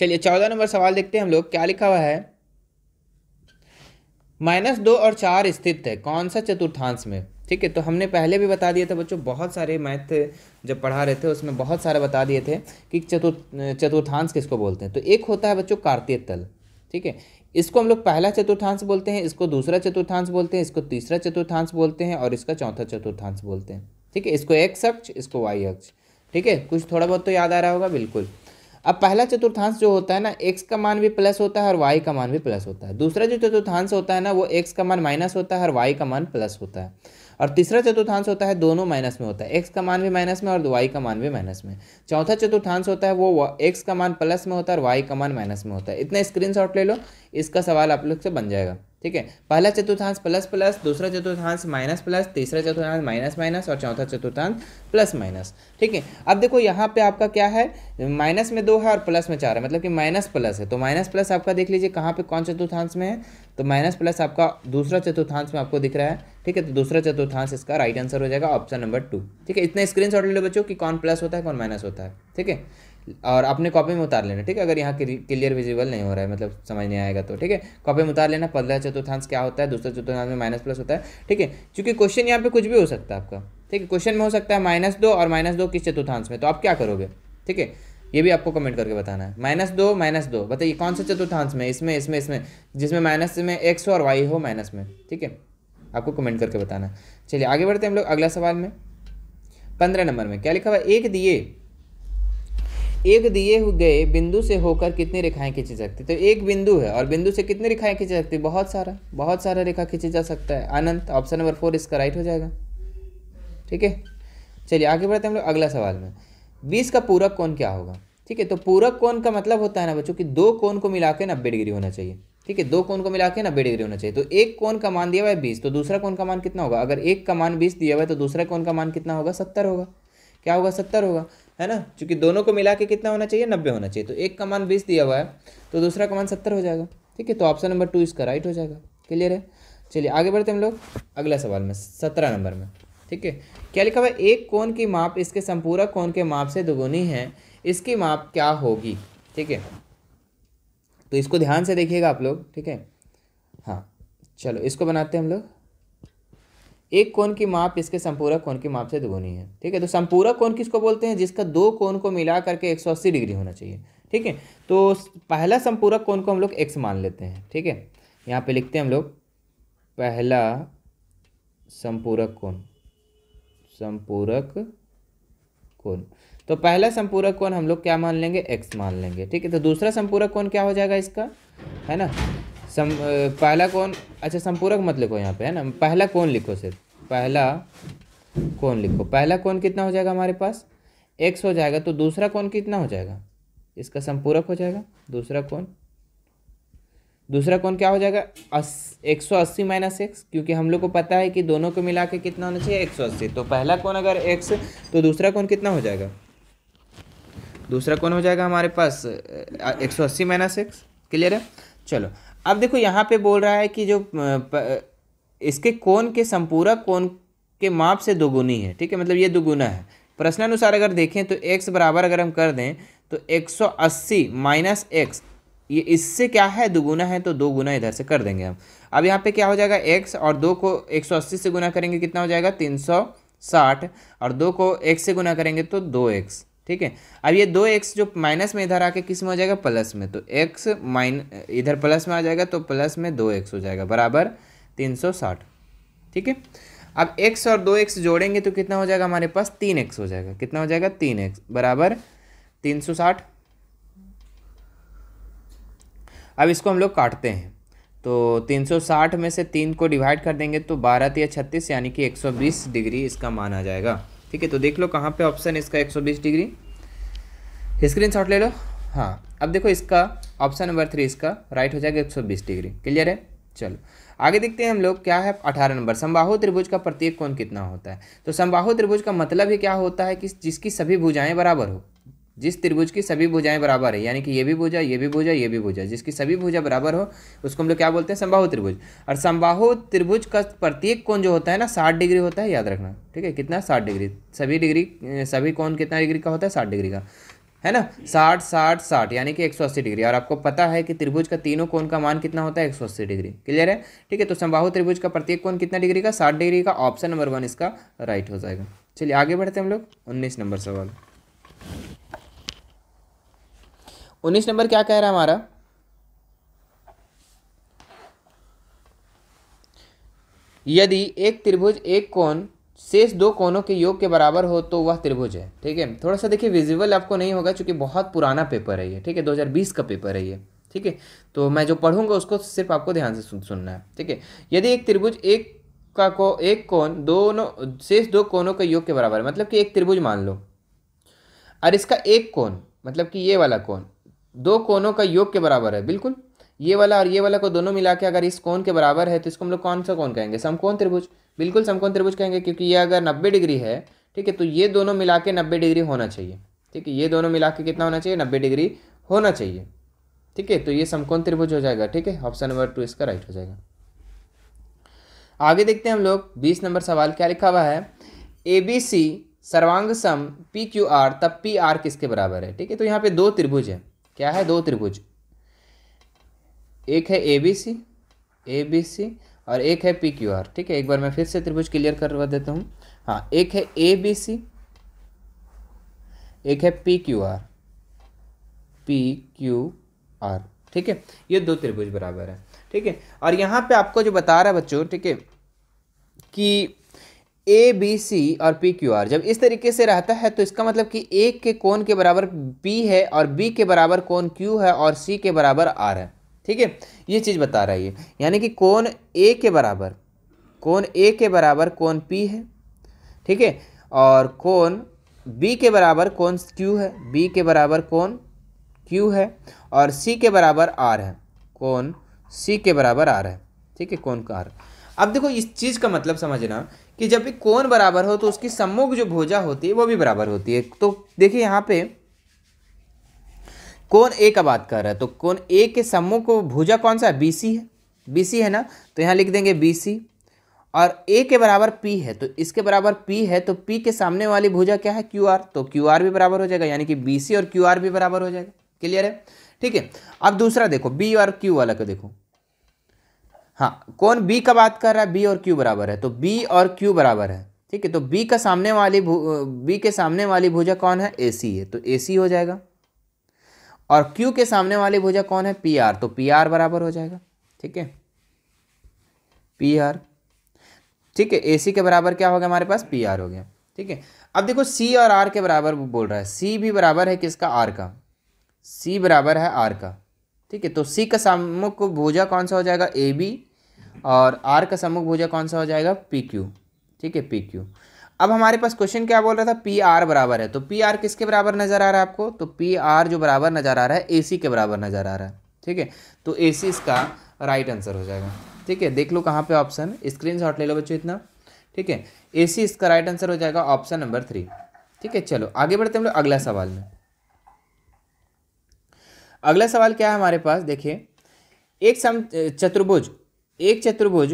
चलिए चौदह नंबर सवाल देखते हैं हम लोग क्या लिखा हुआ है माइनस दो और चार स्थित है कौन सा चतुर्थांश में ठीक है तो हमने पहले भी बता दिया था बच्चों बहुत सारे मैथ जब पढ़ा रहे थे उसमें बहुत सारे बता दिए थे कि चतुर्थ चतुर्थांश किसको बोलते हैं तो एक होता है बच्चों कार्तीय तल ठीक है इसको हम लोग पहला चतुर्थांश बोलते हैं इसको दूसरा चतुर्थांश बोलते हैं इसको तीसरा चतुर्थांश बोलते हैं और इसका चौथा चतुर्थांश बोलते हैं ठीक है इसको एक्स अक्ष इसको वाई अक्ष ठीक है कुछ थोड़ा बहुत तो याद आ रहा होगा बिल्कुल अब पहला चतुर्थांश जो होता है ना एक्स का मान भी प्लस होता है और वाई का मान भी प्लस होता है दूसरा जो चतुर्थांश होता है ना वो एक्स का मान माइनस होता है और वाई का मान प्लस होता है और तीसरा चतुर्थांश होता है दोनों माइनस में होता है एक्स का मान भी माइनस में और वाई का मान भी माइनस में चौथा चतुर्थांश होता है वो एक्स का मान प्लस में होता है और वाई का मान माइनस में होता है इतना स्क्रीन ले लो इसका सवाल आप लोग से बन जाएगा ठीक है पहला चतुर्थांश प्लस प्लस दूसरा चतुर्थांश माइनस प्लस तीसरा चतुर्थांश माइनस माइनस और चौथा चतुर्थांश प्लस माइनस ठीक है अब देखो यहाँ पे आपका क्या है माइनस में दो है और प्लस में चार है मतलब कि माइनस प्लस है तो माइनस प्लस आपका देख लीजिए कहाँ पे कौन चतुर्थांश में है तो माइनस प्लस आपका दूसरा चतुर्थांश में आपको दिख रहा है ठीक है तो दूसरा चतुर्थांश इसका राइट आंसर हो जाएगा ऑप्शन नंबर टू ठीक है इतना स्क्रीन शॉट ले लो बच्चों की कौन प्लस होता है कौन माइनस होता है ठीक है और अपने कॉपी में उतार लेना ठीक है अगर यहाँ क्लियर विजिबल नहीं हो रहा है मतलब समझ नहीं आएगा तो ठीक है कॉपी में उतार लेना पंद्रह चतुर्थांश क्या होता है दूसरा चतुर्थांश में माइनस प्लस होता है ठीक है चूंकि क्वेश्चन यहाँ पे कुछ भी हो सकता है आपका ठीक है क्वेश्चन में हो सकता है माइनस दो और माइनस दो किस चतुर्थांश में तो आप क्या करोगे ठीक है ये भी आपको कमेंट करके बताना है माइनस दो माइनस दो बताइए कौन सा चतुर्थांश में इसमें इसमें इसमें जिसमें माइनस में एक्स हो और वाई हो माइनस में ठीक है आपको कमेंट करके बताना चलिए आगे बढ़ते हैं हम लोग अगला सवाल में पंद्रह नंबर में क्या लिखा हुआ एक दिए एक दिए गए बिंदु से होकर कितनी रेखाएं खींची सकती तो एक बिंदु है और बिंदु से कितनी रेखाएं खींची सकती बहुत सारा बहुत सारा रेखा खींची जा सकता है अनंत ऑप्शन नंबर फोर इसका राइट हो जाएगा ठीक है चलिए आगे बढ़ते हैं हम लोग अगला सवाल में बीस का पूरक कौन क्या होगा ठीक है तो पूरक कौन का मतलब होता है ना बच्चों कि दो कौन को मिला के नब्बे डिग्री होना चाहिए ठीक है दो कौन को मिला के नब्बे डिग्री होना चाहिए तो एक कौन का मान दिया हुआ है बीस तो दूसरा कौन का मान कितना होगा अगर एक का मान बीस दिया हुआ है तो दूसरा कौन का मान कितना होगा सत्तर होगा क्या होगा सत्तर होगा है ना चूँकि दोनों को मिला के कितना होना चाहिए नब्बे होना चाहिए तो एक का मान बीस दिया हुआ है तो दूसरा का मान सत्तर हो जाएगा ठीक है तो ऑप्शन नंबर टू इसका राइट हो जाएगा क्लियर है चलिए आगे बढ़ते हम लोग अगला सवाल में सत्रह नंबर में ठीक है क्या लिखा हुआ है एक कौन की माप इसके संपूरक कोण के माप से दुगुनी है इसकी माप क्या होगी ठीक है तो इसको ध्यान से देखिएगा आप लोग ठीक है हाँ चलो इसको बनाते हैं हम लोग एक कोण की माप इसके संपूरक कोण की माप से दुगुनी है ठीक है तो संपूरक कोण किसको बोलते हैं जिसका दो कोण को मिला करके अस्सी डिग्री होना चाहिए ठीक है तो पहला संपूरक कोण को हम लोग एक्स मान लेते हैं ठीक है यहाँ पे लिखते हैं हम लोग पहला संपूरक कोण संपूरक कोण तो पहला संपूरक कोण हम लोग क्या मान लेंगे एक्स मान लेंगे ठीक है तो दूसरा संपूरक कोण क्या हो जाएगा इसका है ना सम पहला कौन अच्छा संपूरक मत लिखो यहाँ पे है ना पहला कौन लिखो सिर्फ पहला कौन लिखो पहला कौन कितना हो जाएगा हमारे पास एक्स हो जाएगा तो दूसरा कौन कितना हो जाएगा इसका संपूरक हो जाएगा दूसरा कौन दूसरा कौन क्या हो जाएगा अस एक सौ अस्सी माइनस एक्स क्योंकि हम लोग को पता है कि दोनों को मिला के कितना होना चाहिए एक सौ अस्सी तो पहला कौन अगर एक्स तो दूसरा कौन कितना हो जाएगा दूसरा कौन हो जाएगा हमारे पास एक सौ अस्सी माइनस एक्स क्लियर है चलो अब देखो यहाँ पे बोल रहा है कि जो इसके कोण के संपूरक कोण के माप से दोगुनी है ठीक है मतलब ये दोगुना है प्रश्नानुसार अगर देखें तो एक्स बराबर अगर हम कर दें तो एक सौ अस्सी माइनस एक्स ये इससे क्या है दुगुना है तो दो गुना इधर से कर देंगे हम अब यहाँ पे क्या हो जाएगा एक्स और दो को एक सौ अस्सी से गुना करेंगे कितना हो जाएगा तीन सौ साठ और दो को x से गुना करेंगे तो दो एक्स ठीक है अब ये दो एक्स जो माइनस में इधर आके किस में हो जाएगा प्लस में तो एक्स माइन इधर प्लस में आ जाएगा तो प्लस में दो एक्स हो जाएगा बराबर तीन सौ साठ ठीक है अब एक्स और दो एक्स जोड़ेंगे तो कितना हो जाएगा हमारे पास तीन एक्स हो जाएगा कितना हो जाएगा तीन एक्स बराबर तीन सौ साठ अब इसको हम लोग काटते हैं तो तीन सौ साठ में से तीन को डिवाइड कर देंगे तो बारह या छत्तीस यानी कि बीस डिग्री इसका मान आ जाएगा ठीक है तो देख लो कहाँ पे ऑप्शन इसका 120 डिग्री स्क्रीनशॉट ले लो हाँ अब देखो इसका ऑप्शन नंबर थ्री इसका राइट हो जाएगा 120 डिग्री क्लियर है चलो आगे देखते हैं हम लोग क्या है अठारह नंबर संबाहु त्रिभुज का प्रत्येक कौन कितना होता है तो संबाहु त्रिभुज का मतलब ही क्या होता है कि जिसकी सभी भुजाएँ बराबर हो जिस त्रिभुज की सभी भुजाएं बराबर है यानी कि ये भी भुजा ये भी भुजा ये भी भुजा जिसकी सभी भुजा बराबर हो उसको हम लोग क्या बोलते हैं समबाहु त्रिभुज और समबाहु त्रिभुज का प्रत्येक कोण जो होता है ना साठ डिग्री होता है याद रखना ठीक है कितना साठ डिग्री सभी डिग्री सभी कोण कितना डिग्री का होता है साठ डिग्री का है ना साठ साठ साठ यानी कि एक सौ अस्सी डिग्री और आपको पता है कि त्रिभुज का तीनों कोण का मान कितना होता है एक सौ अस्सी डिग्री क्लियर है ठीक है तो संबाहु त्रिभुज का प्रत्येक कोण कितना डिग्री का साठ डिग्री का ऑप्शन नंबर वन इसका राइट हो जाएगा चलिए आगे बढ़ते हैं हम लोग उन्नीस नंबर सवाल उन्नीस नंबर क्या कह रहा है हमारा यदि एक त्रिभुज एक कोण शेष दो कोनों के योग के बराबर हो तो वह त्रिभुज है ठीक है थोड़ा सा देखिए विजिबल आपको नहीं होगा क्योंकि बहुत पुराना पेपर है ये ठीक है 2020 का पेपर है ये ठीक है तो मैं जो पढ़ूंगा उसको सिर्फ आपको ध्यान से सुन, सुनना है ठीक है यदि एक त्रिभुज एक का को एक कोण दोनों शेष दो कोनों के योग के बराबर मतलब कि एक त्रिभुज मान लो और इसका एक कोण मतलब कि ये वाला कोण दो कोनों का योग के बराबर है बिल्कुल ये वाला और ये वाला को दोनों मिला के अगर इस कोण के बराबर है तो इसको हम लोग कौन सा कौन कहेंगे समकोण त्रिभुज बिल्कुल समकोण त्रिभुज कहेंगे क्योंकि ये अगर नब्बे डिग्री है ठीक है तो ये दोनों मिला के नब्बे डिग्री होना चाहिए ठीक है ये दोनों मिला के कितना होना चाहिए नब्बे डिग्री होना चाहिए ठीक है तो ये समकोण त्रिभुज हो जाएगा ठीक है ऑप्शन नंबर टू इसका राइट हो जाएगा आगे देखते हैं हम लोग बीस नंबर सवाल क्या लिखा हुआ है ए बी सी सर्वांग सम पी क्यू आर तब पी आर किसके बराबर है ठीक है तो यहाँ पे दो त्रिभुज है क्या है दो त्रिभुज एक है ए बी सी ए बी सी और एक है पी क्यू आर ठीक है एक बार मैं फिर से त्रिभुज क्लियर करवा देता हूँ हाँ एक है ए बी सी एक है P Q R P Q R ठीक है ये दो त्रिभुज बराबर है ठीक है और यहाँ पे आपको जो बता रहा है बच्चों ठीक है कि ए बी सी और पी क्यू आर जब इस तरीके से रहता है तो इसका मतलब कि ए के कोण के बराबर बी है और बी के बराबर कोण क्यू है और सी के बराबर आर है ठीक है ये चीज़ बता रहा है ये यानी कि कोण ए के बराबर कोण ए के बराबर कोण पी है ठीक है और कोण बी के बराबर कोण क्यू है बी के बराबर कोण क्यू है और सी के बराबर आर है कोण सी के बराबर आर है ठीक है कोण का आर अब देखो इस चीज़ का मतलब समझना कि जब भी कोण बराबर हो तो उसकी सम्मुख जो भुजा होती है वो भी बराबर होती है तो देखिए यहाँ पे कोण ए का बात कर रहा है तो कोण ए के सम्मुख भुजा कौन सा है बी सी है बी सी है ना तो यहाँ लिख देंगे बी सी और ए के बराबर पी है तो इसके बराबर पी है तो पी के सामने वाली भुजा क्या है क्यू आर तो क्यू आर भी बराबर हो जाएगा यानी कि बी सी और क्यू आर भी बराबर हो जाएगा क्लियर है ठीक है अब दूसरा देखो बी और क्यू वाला को देखो हाँ कौन बी का बात कर रहा है बी और क्यू बराबर है तो बी और क्यू बराबर है ठीक है तो बी का सामने वाली बी के सामने वाली भुजा कौन है ए सी है तो ए सी हो जाएगा और क्यू के सामने वाली भुजा कौन है पी आर तो पी आर बराबर हो जाएगा ठीक है पी आर ठीक है ए सी के बराबर क्या हो गया हमारे पास पी आर हो गया ठीक है अब देखो सी और आर के बराबर बोल रहा है सी भी बराबर है किसका आर का सी बराबर है आर का ठीक है तो सी का सामुख भुजा कौन सा हो जाएगा ए बी और आर का सम्मुख भुजा कौन सा हो जाएगा पी क्यू ठीक है पी क्यू अब हमारे पास क्वेश्चन क्या बोल रहा था पी आर बराबर है तो पी आर किसके बराबर नज़र आ रहा है आपको तो पी आर जो बराबर नज़र आ रहा है ए सी के बराबर नज़र आ रहा है ठीक है तो ए सी इसका राइट आंसर हो जाएगा ठीक है देख लो कहाँ पे ऑप्शन स्क्रीन शॉट ले लो बच्चों इतना ठीक है ए सी इसका राइट आंसर हो जाएगा ऑप्शन नंबर थ्री ठीक है चलो आगे बढ़ते हम लोग अगला सवाल में अगला सवाल क्या है हमारे पास देखिए एक सम चतुर्भुज एक चतुर्भुज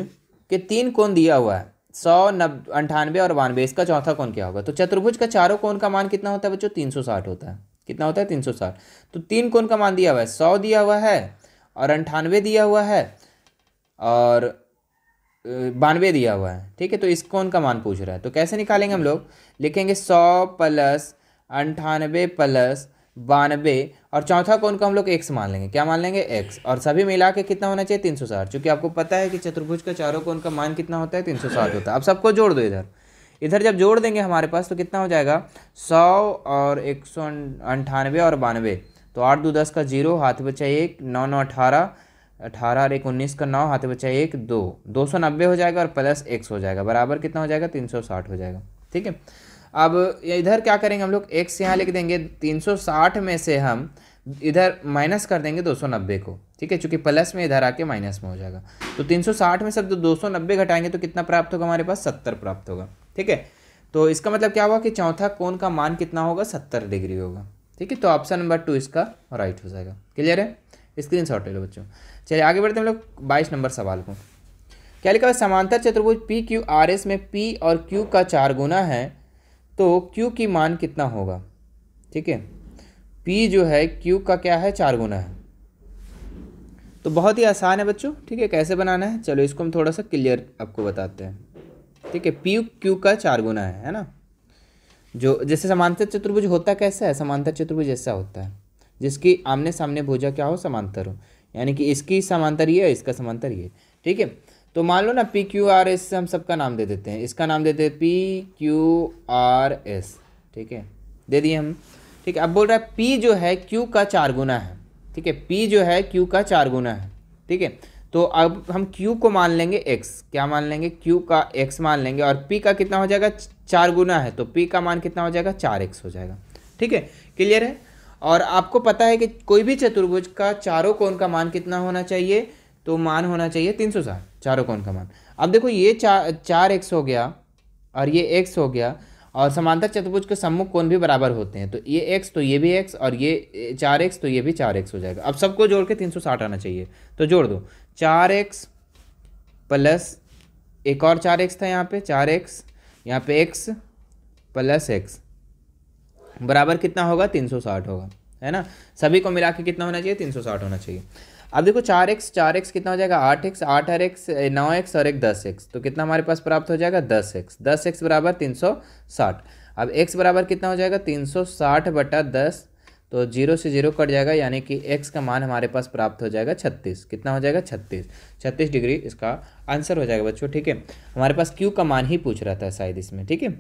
के तीन कोण दिया हुआ है सौ नब अंठानवे और बानवे इसका चौथा कोण क्या होगा तो चतुर्भुज का चारों कोण का मान कितना होता है बच्चों तीन सौ साठ होता है कितना होता है तीन सौ साठ तो तीन कोण का मान दिया हुआ है सौ दिया हुआ है और अंठानवे दिया हुआ है और बानवे दिया हुआ है ठीक है तो इस कोण का मान पूछ रहा है तो कैसे निकालेंगे हम लोग लिखेंगे सौ प्लस अंठानवे प्लस बानवे और चौथा कोण को हम लोग एक्स मान लेंगे क्या मान लेंगे एक्स और सभी मिला के कितना होना चाहिए तीन सौ साठ चूंकि आपको पता है कि चतुर्भुज का चारों कोण का मान कितना होता है तीन सौ साठ होता है अब सबको जोड़ दो इधर इधर जब जोड़ देंगे हमारे पास तो कितना हो जाएगा सौ और एक सौ अंठानवे और बानवे तो आठ दो दस का जीरो हाथ बचा एक नौ नौ अठारह अठारह और एक उन्नीस का नौ हाथ बचा एक दो दो सौ नब्बे हो जाएगा और प्लस एक्स हो जाएगा बराबर कितना हो जाएगा तीन सौ साठ हो जाएगा ठीक है अब इधर क्या करेंगे हम लोग एक्स यहाँ लिख देंगे 360 में से हम इधर माइनस कर देंगे 290 को ठीक है चूंकि प्लस में इधर आके माइनस में हो जाएगा तो 360 में सब तो दो सौ घटाएंगे तो कितना प्राप्त होगा हमारे पास सत्तर प्राप्त होगा ठीक है तो इसका मतलब क्या हुआ कि चौथा कोण का मान कितना होगा सत्तर डिग्री होगा ठीक है तो ऑप्शन नंबर टू इसका राइट हो जाएगा क्लियर है स्क्रीन शॉट ले लो बच्चों चलिए आगे बढ़ते हम लोग बाईस नंबर सवाल को क्या लिखा है समांतर चतुर्भुज पी क्यू आर एस में पी और क्यू का चार गुना है तो क्यू की मान कितना होगा ठीक है पी जो है क्यू का क्या है चार गुना है तो बहुत ही आसान है बच्चों ठीक है कैसे बनाना है चलो इसको हम थोड़ा सा क्लियर आपको बताते हैं ठीक है पी क्यू का चार गुना है है ना जो जैसे समांतर चतुर्भुज होता कैसा है समांतर चतुर्भुज ऐसा होता है जिसकी आमने सामने भुजा क्या हो समांतर हो यानी कि इसकी समांतर ये इसका समांतर ये ठीक है तो मान लो ना पी क्यू आर एस से हम सबका नाम दे देते हैं इसका नाम देते हैं पी क्यू आर एस ठीक है दे दिए हम ठीक है अब बोल रहा है पी जो है क्यू का चार गुना है ठीक है पी जो है क्यू का चार गुना है ठीक है तो अब हम क्यू को मान लेंगे एक्स क्या मान लेंगे क्यू का एक्स मान लेंगे और पी का कितना हो जाएगा चार गुना है तो पी का मान कितना हो जाएगा चार एक्स हो जाएगा ठीक है क्लियर है और आपको पता है कि कोई भी चतुर्भुज का चारों कोण का मान कितना होना चाहिए तो मान होना चाहिए तीन सौ साठ चारों कोण का मान अब देखो ये चार चार एक्स हो गया और ये एक्स हो गया और समांतर चतुर्भुज के सम्मुख कोण भी बराबर होते हैं तो ये एक्स तो ये भी एक्स और ये चार एक्स तो ये भी चार एक्स हो जाएगा अब सबको जोड़ के तीन सौ साठ आना चाहिए तो जोड़ दो चार एक्स प्लस एक और चार एक्स था यहाँ पे चार एक्स यहाँ पे एक्स प्लस एक्स बराबर कितना होगा तीन सौ साठ होगा है ना सभी को मिला के कितना होना चाहिए तीन सौ साठ होना चाहिए अब देखो चार एक्स चार एक्स कितना हो जाएगा आठ एक्स आठ हर एक्स नौ एक्स और एक दस एक्स तो कितना हमारे पास प्राप्त हो जाएगा दस एक्स दस एक्स बराबर तीन सौ साठ अब एक्स बराबर कितना हो जाएगा तीन सौ साठ बटा दस तो जीरो से जीरो कट जाएगा यानी कि एक्स का मान हमारे पास प्राप्त हो जाएगा छत्तीस कितना हो जाएगा छत्तीस छत्तीस डिग्री इसका आंसर हो जाएगा बच्चों ठीक है हमारे पास क्यू का मान ही पूछ रहा था शायद इसमें ठीक है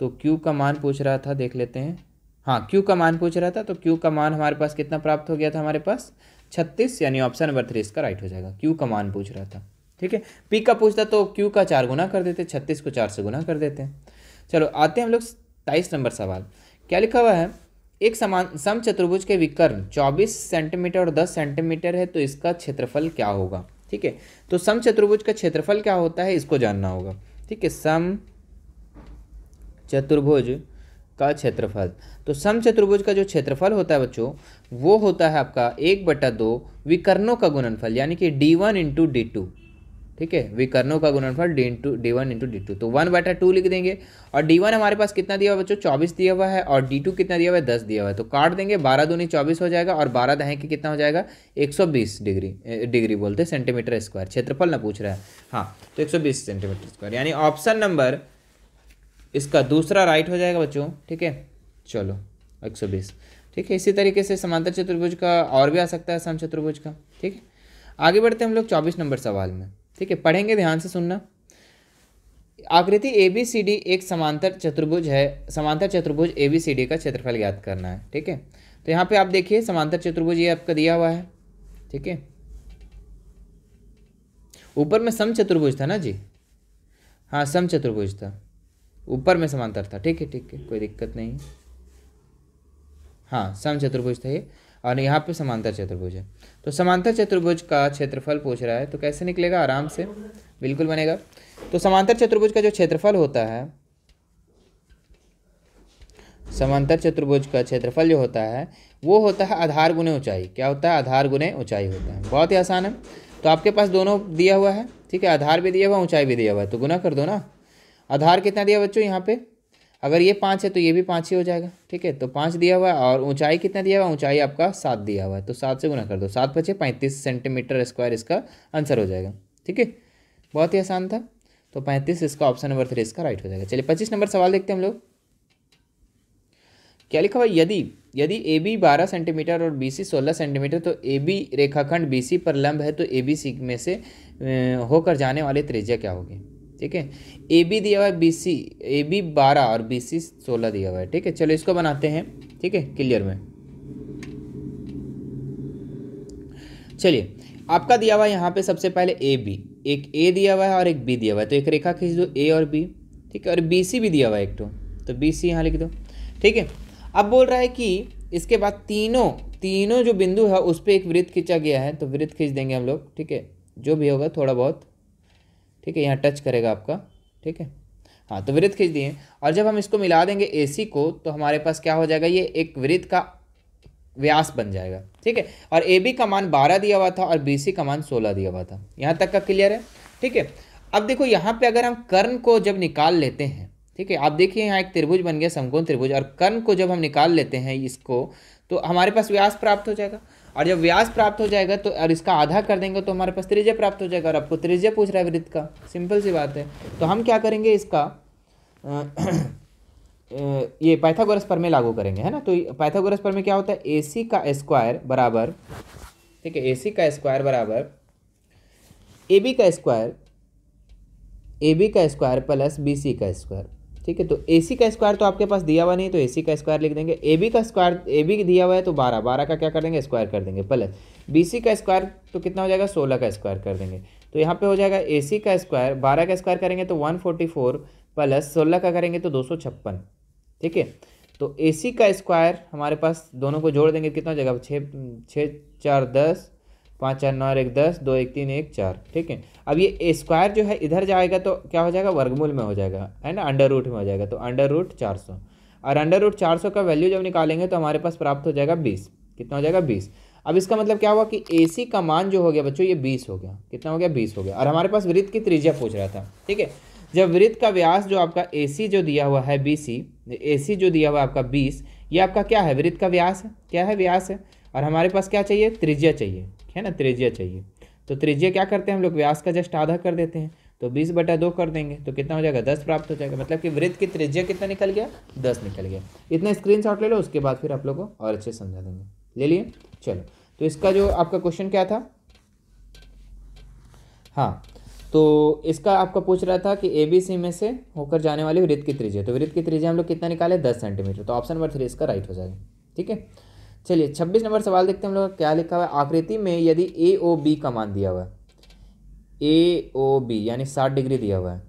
तो क्यू का मान पूछ रहा था देख लेते हैं हाँ क्यू का मान पूछ रहा था तो क्यू का मान हमारे पास कितना प्राप्त हो गया था हमारे पास छत्तीस यानी ऑप्शन नंबर थ्री इसका राइट हो जाएगा क्यू का मान पूछ रहा था ठीक है पी का पूछता तो क्यू का चार गुना कर देते छत्तीस को चार से गुना कर देते हैं चलो आते हैं हम लोग तेईस नंबर सवाल क्या लिखा हुआ है एक समान सम चतुर्भुज के विकर्ण 24 सेंटीमीटर और 10 सेंटीमीटर है तो इसका क्षेत्रफल क्या होगा ठीक है तो सम चतुर्भुज का क्षेत्रफल क्या होता है इसको जानना होगा ठीक है सम चतुर्भुज का क्षेत्रफल तो समचतुर्भुज का जो क्षेत्रफल होता है बच्चों वो होता है आपका एक बटा दो विकर्णों का गुणनफल यानी कि D one into D two ठीक है विकर्णों का गुणनफल D into D one into D two तो वन बटा टू लिख देंगे और डी वन हमारे पास कितना दिया हुआ बच्चों चौबीस दिया हुआ है और डी टू कितना दिया हुआ है दस दिया हुआ है तो काट देंगे बारह दूनी चौबीस हो जाएगा और बारह दहें की कितना हो जाएगा एक सौ बीस डिग्री डिग्री बोलते सेंटीमीटर स्क्वायर क्षेत्रफल ना पूछ रहा है हाँ तो एक सौ बीस सेंटीमीटर स्क्वायर यानी ऑप्शन नंबर इसका दूसरा राइट हो जाएगा बच्चों ठीक है चलो एक सौ बीस ठीक है इसी तरीके से समांतर चतुर्भुज का और भी आ सकता है सम चतुर्भुज का ठीक है आगे बढ़ते हैं हम लोग चौबीस नंबर सवाल में ठीक है पढ़ेंगे ध्यान से सुनना आकृति ए बी सी डी एक समांतर चतुर्भुज है समांतर चतुर्भुज ए बी सी डी का क्षेत्रफल ज्ञात करना है ठीक है तो यहाँ पे आप देखिए समांतर चतुर्भुज ये आपका दिया हुआ है ठीक है ऊपर में सम चतुर्भुज था ना जी हाँ सम चतुर्भुज था ऊपर में समांतर था ठीक है ठीक है कोई दिक्कत नहीं है हाँ सम चतुर्भुज था ये और यहाँ पे समांतर चतुर्भुज है तो समांतर चतुर्भुज का क्षेत्रफल पूछ रहा है तो कैसे निकलेगा आराम से बिल्कुल बनेगा तो समांतर चतुर्भुज का जो क्षेत्रफल होता है समांतर चतुर्भुज का क्षेत्रफल जो होता है वो होता है आधार गुने ऊंचाई क्या होता है आधार गुने ऊंचाई होता है बहुत ही आसान है तो आपके पास दोनों दिया हुआ है ठीक है आधार भी दिया हुआ ऊंचाई भी दिया हुआ है तो गुना कर दो ना आधार कितना दिया बच्चों यहाँ पे अगर ये पाँच है तो ये भी पाँच ही हो जाएगा ठीक है तो पाँच दिया हुआ है और ऊंचाई कितना दिया हुआ है ऊंचाई आपका सात दिया हुआ है तो सात से गुना कर दो सात बचे पैंतीस सेंटीमीटर स्क्वायर इसका आंसर हो जाएगा ठीक है बहुत ही आसान था तो पैंतीस इसका ऑप्शन नंबर थ्री इसका राइट हो जाएगा चलिए पच्चीस नंबर सवाल देखते हैं हम लोग क्या लिखा हुआ यदि यदि ए बी बारह सेंटीमीटर और बी सी सोलह सेंटीमीटर तो ए बी रेखाखंड बी सी पर लंब है तो ए बी सी में से होकर जाने वाली त्रिज्या क्या होगी ठीक है ए बी दिया हुआ है बी सी ए बी बारह और बी सी सोलह दिया हुआ है ठीक है चलो इसको बनाते हैं ठीक है क्लियर में चलिए आपका दिया हुआ है यहाँ पे सबसे पहले ए बी एक ए दिया हुआ है और एक बी दिया हुआ है तो एक रेखा खींच दो ए और बी ठीक है और बी सी भी दिया हुआ है एक तो तो बी सी यहाँ लिख दो ठीक है अब बोल रहा है कि इसके बाद तीनों तीनों जो बिंदु है उस पर एक वृत्त खींचा गया है तो वृत्त खींच देंगे हम लोग ठीक है जो भी होगा थोड़ा बहुत ठीक है यहाँ टच करेगा आपका ठीक है हाँ तो वृत्त खींच दिए और जब हम इसको मिला देंगे ए को तो हमारे पास क्या हो जाएगा ये एक वृत्त का व्यास बन जाएगा ठीक है और ए बी का मान बारह दिया हुआ था और बी सी का मान सोलह दिया हुआ था यहाँ तक का क्लियर है ठीक है अब देखो यहाँ पे अगर हम कर्ण को जब निकाल लेते हैं ठीक है आप देखिए यहाँ एक त्रिभुज बन गया समकोण त्रिभुज और कर्ण को जब हम निकाल लेते हैं इसको तो हमारे पास व्यास प्राप्त हो जाएगा और जब व्यास प्राप्त हो जाएगा तो और इसका आधा कर देंगे तो हमारे पास त्रिज्य प्राप्त हो जाएगा और आपको त्रिज्य पूछ रहा है वृत्त का सिंपल सी बात है तो हम क्या करेंगे इसका ये पाइथागोरस पर में लागू करेंगे है ना तो पाइथागोरस पर में क्या होता है ए का स्क्वायर बराबर ठीक है ए का स्क्वायर बराबर ए बी का स्क्वायर ए बी का स्क्वायर प्लस बी सी का स्क्वायर ठीक है तो ए सी का स्क्वायर तो आपके पास दिया हुआ नहीं तो ए सी का स्क्वायर लिख देंगे ए बी का स्क्वायर ए बी दिया हुआ है तो बारह बारह का क्या कर देंगे स्क्वायर कर देंगे प्लस बी सी का स्क्वायर तो कितना हो जाएगा सोलह का स्क्वायर कर देंगे तो यहाँ पे हो जाएगा ए सी का स्क्वायर बारह का स्क्वायर करेंगे तो वन फोर्टी फोर प्लस सोलह का करेंगे तो दो सौ छप्पन ठीक है तो ए सी का स्क्वायर हमारे पास दोनों को जोड़ देंगे कितना हो जाएगा छः छः चार दस पाँच चार नौ एक दस दो एक तीन एक चार ठीक है अब ये स्क्वायर जो है इधर जाएगा तो क्या हो जाएगा वर्गमूल में हो जाएगा है ना अंडर रूट में हो जाएगा तो अंडर रूट चार सौ और अंडर रूट चार सौ का वैल्यू जब निकालेंगे तो हमारे पास प्राप्त हो जाएगा बीस कितना हो जाएगा बीस अब इसका मतलब क्या हुआ कि ए सी का मान जो हो गया बच्चों ये बीस हो गया कितना हो गया बीस हो गया और हमारे पास वृत्त की त्रिज्या पूछ रहा था ठीक है जब वृत्त का व्यास जो आपका ए सी जो दिया हुआ है बी सी ए सी जो दिया हुआ है आपका बीस ये आपका क्या है वृत्त का व्यास है क्या है व्यास है और हमारे पास क्या चाहिए त्रिज्या चाहिए है ना त्रिज्या चाहिए तो त्रिज्या क्या करते हैं हम लोग व्यास का जस्ट आधा कर देते हैं तो बीस बटा दो कर देंगे तो कितना हो जाएगा दस प्राप्त हो जाएगा मतलब कि वृत्त की त्रिज्या कितना निकल गया दस निकल गया इतना स्क्रीन शॉट ले लो उसके बाद फिर आप लोग को और अच्छे समझा देंगे ले लिए चलो तो इसका जो आपका क्वेश्चन क्या था हाँ तो इसका आपका पूछ रहा था कि ए बी सी में से होकर जाने वाली वृत्त की त्रिज्या तो वृत्त की त्रिज्या हम लोग कितना निकाले दस सेंटीमीटर तो ऑप्शन नंबर थ्री इसका राइट हो जाएगा ठीक है चलिए छब्बीस नंबर सवाल देखते हैं हम लोग क्या लिखा हुआ है आकृति में यदि ए ओ बी का मान दिया हुआ है ए ओ बी यानी साठ डिग्री दिया हुआ है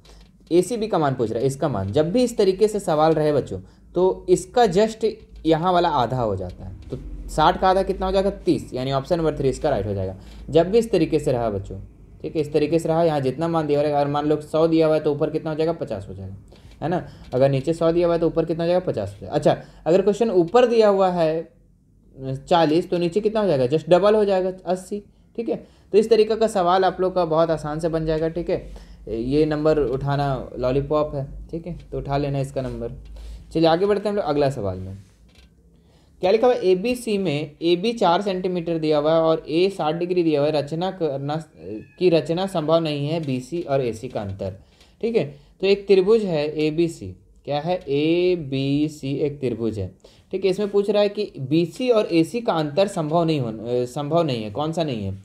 ए सी बी का मान पूछ रहा है इसका मान जब भी इस तरीके से सवाल रहे बच्चों तो इसका जस्ट यहाँ वाला आधा हो जाता है तो साठ का आधा कितना हो जाएगा तीस यानी ऑप्शन नंबर थ्री इसका राइट हो जाएगा जब भी इस तरीके से रहा बच्चों ठीक है इस तरीके से रहा यहाँ जितना मान दिया हुआ है अगर मान लो सौ दिया हुआ है तो ऊपर कितना हो जाएगा पचास हो जाएगा है ना अगर नीचे सौ दिया हुआ है तो ऊपर कितना हो जाएगा पचास हो जाएगा अच्छा अगर क्वेश्चन ऊपर दिया हुआ है चालीस तो नीचे कितना हो जाएगा जस्ट डबल हो जाएगा अस्सी ठीक है तो इस तरीके का सवाल आप लोग का बहुत आसान से बन जाएगा ठीक है ये नंबर उठाना लॉलीपॉप है ठीक है तो उठा लेना इसका नंबर चलिए आगे बढ़ते हैं हम लोग अगला सवाल में क्या लिखा हुआ है ए बी सी में ए बी चार सेंटीमीटर दिया हुआ है और ए साठ डिग्री दिया हुआ है रचना करना की रचना संभव नहीं है बी सी और ए सी का अंतर ठीक है तो एक त्रिभुज है ए बी सी क्या है ए बी सी एक त्रिभुज है ठीक है इसमें पूछ रहा है कि बी और ए का अंतर संभव नहीं हो संभव नहीं है कौन सा नहीं है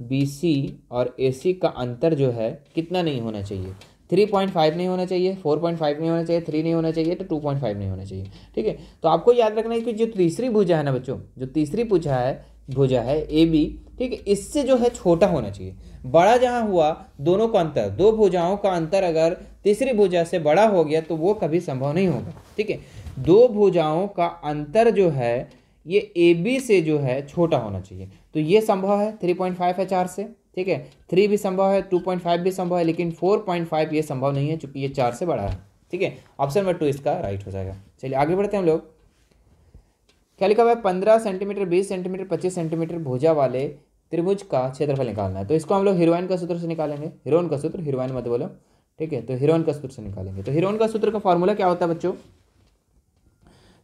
बी और ए का अंतर जो है कितना नहीं होना चाहिए थ्री पॉइंट फाइव नहीं होना चाहिए फोर पॉइंट फाइव नहीं होना चाहिए थ्री नहीं होना चाहिए तो टू पॉइंट फाइव नहीं होना चाहिए ठीक है तो आपको याद रखना है कि जो तीसरी भुजा है ना बच्चों जो तीसरी पूछा है भुजा है ए बी ठीक है इससे जो है छोटा होना चाहिए बड़ा जहाँ हुआ दोनों का अंतर दो भुजाओं का अंतर अगर तीसरी भुजा से बड़ा हो गया तो वो कभी संभव नहीं होगा ठीक है दो भुजाओं का अंतर जो है ये ए बी से जो है छोटा होना चाहिए तो ये संभव है थ्री पॉइंट फाइव है चार से ठीक है थ्री भी संभव है टू पॉइंट फाइव भी संभव है लेकिन फोर पॉइंट फाइव ये संभव नहीं है चूंकि ये चार से बड़ा है ठीक है ऑप्शन नंबर टू इसका राइट हो जाएगा चलिए आगे बढ़ते हैं हम लोग क्या लिखा हुआ है पंद्रह सेंटीमीटर बीस सेंटीमीटर पच्चीस सेंटीमीटर भुजा वाले त्रिभुज का क्षेत्रफल निकालना है तो इसको हम लोग हीरोइन का सूत्र से निकालेंगे हीरोइन का सूत्र हीरोइन मत बोलो ठीक है तो हीरोइन का सूत्र से निकालेंगे तो हीरोइन का सूत्र का फॉर्मूला क्या होता है बच्चों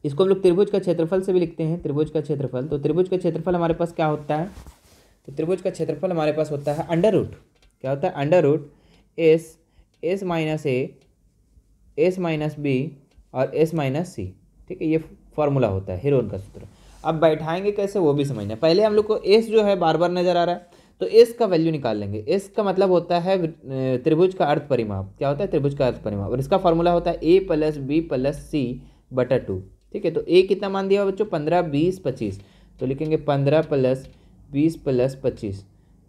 इसको हम लोग त्रिभुज का क्षेत्रफल से भी लिखते हैं त्रिभुज का क्षेत्रफल तो त्रिभुज का क्षेत्रफल हमारे पास क्या होता है तो त्रिभुज का क्षेत्रफल हमारे पास होता है अंडर रूट क्या होता है under root S S minus A S minus B और एस माइनस सी ठीक है ये फॉर्मूला होता है हिरोन का सूत्र अब बैठाएंगे कैसे वो भी समझना पहले हम लोग को एस जो है बार बार नज़र आ रहा है तो एस का वैल्यू निकाल लेंगे एस का मतलब होता है त्रिभुज का अर्थ परिमाप क्या होता है त्रिभुज का अर्थ परिमाप और इसका फॉर्मूला होता है A plus B plus C बटा टू ठीक है तो ए कितना मान दिया बच्चों पंद्रह बीस पच्चीस तो लिखेंगे पंद्रह प्लस बीस प्लस पच्चीस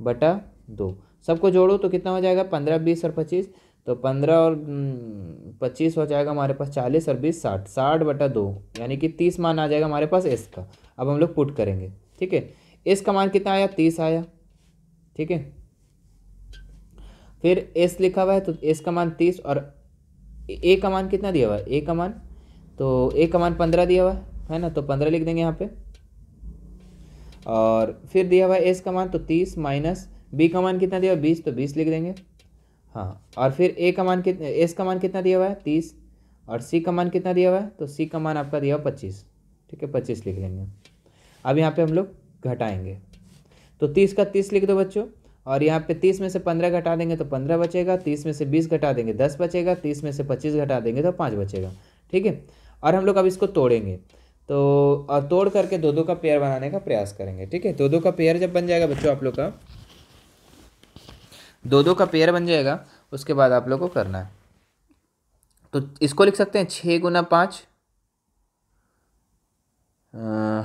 बटा दो सबको जोड़ो तो कितना हो जाएगा पंद्रह बीस और पच्चीस तो पंद्रह और हम्म, पच्चीस हो जाएगा हमारे पास चालीस और बीस साठ साठ बटा दो यानी कि तीस मान आ जाएगा हमारे पास एस का अब हम लोग पुट करेंगे ठीक है एस का मान कितना आया तीस आया ठीक है फिर एस लिखा हुआ है तो एस का मान तीस और ए का मान कितना दिया हुआ है ए का मान तो एक का मान पंद्रह दिया हुआ है ना तो पंद्रह लिख देंगे यहाँ पे और फिर दिया हुआ है एस का मान तो तीस माइनस बी का मान कितना दिया हुआ बीस तो बीस लिख देंगे हाँ और फिर ए का मान कितना एस का मान कितना दिया हुआ है तीस और सी का मान कितना दिया हुआ है तो सी का मान आपका दिया हुआ पच्चीस ठीक है पच्चीस लिख देंगे अब यहाँ पे हम लोग घटाएँगे तो तीस का तीस लिख दो बच्चों और यहाँ पे तीस में से पंद्रह घटा देंगे तो पंद्रह बचेगा तीस में से बीस घटा देंगे दस बचेगा तीस में से पच्चीस घटा देंगे तो पाँच बचेगा ठीक है और हम लोग अब इसको तोड़ेंगे तो और तोड़ करके दो दो का पेयर बनाने का प्रयास करेंगे ठीक है दो दो का पेयर जब बन जाएगा बच्चों आप लोग का दो दो का पेयर बन जाएगा उसके बाद आप लोग को करना है तो इसको लिख सकते हैं छः गुना पाँच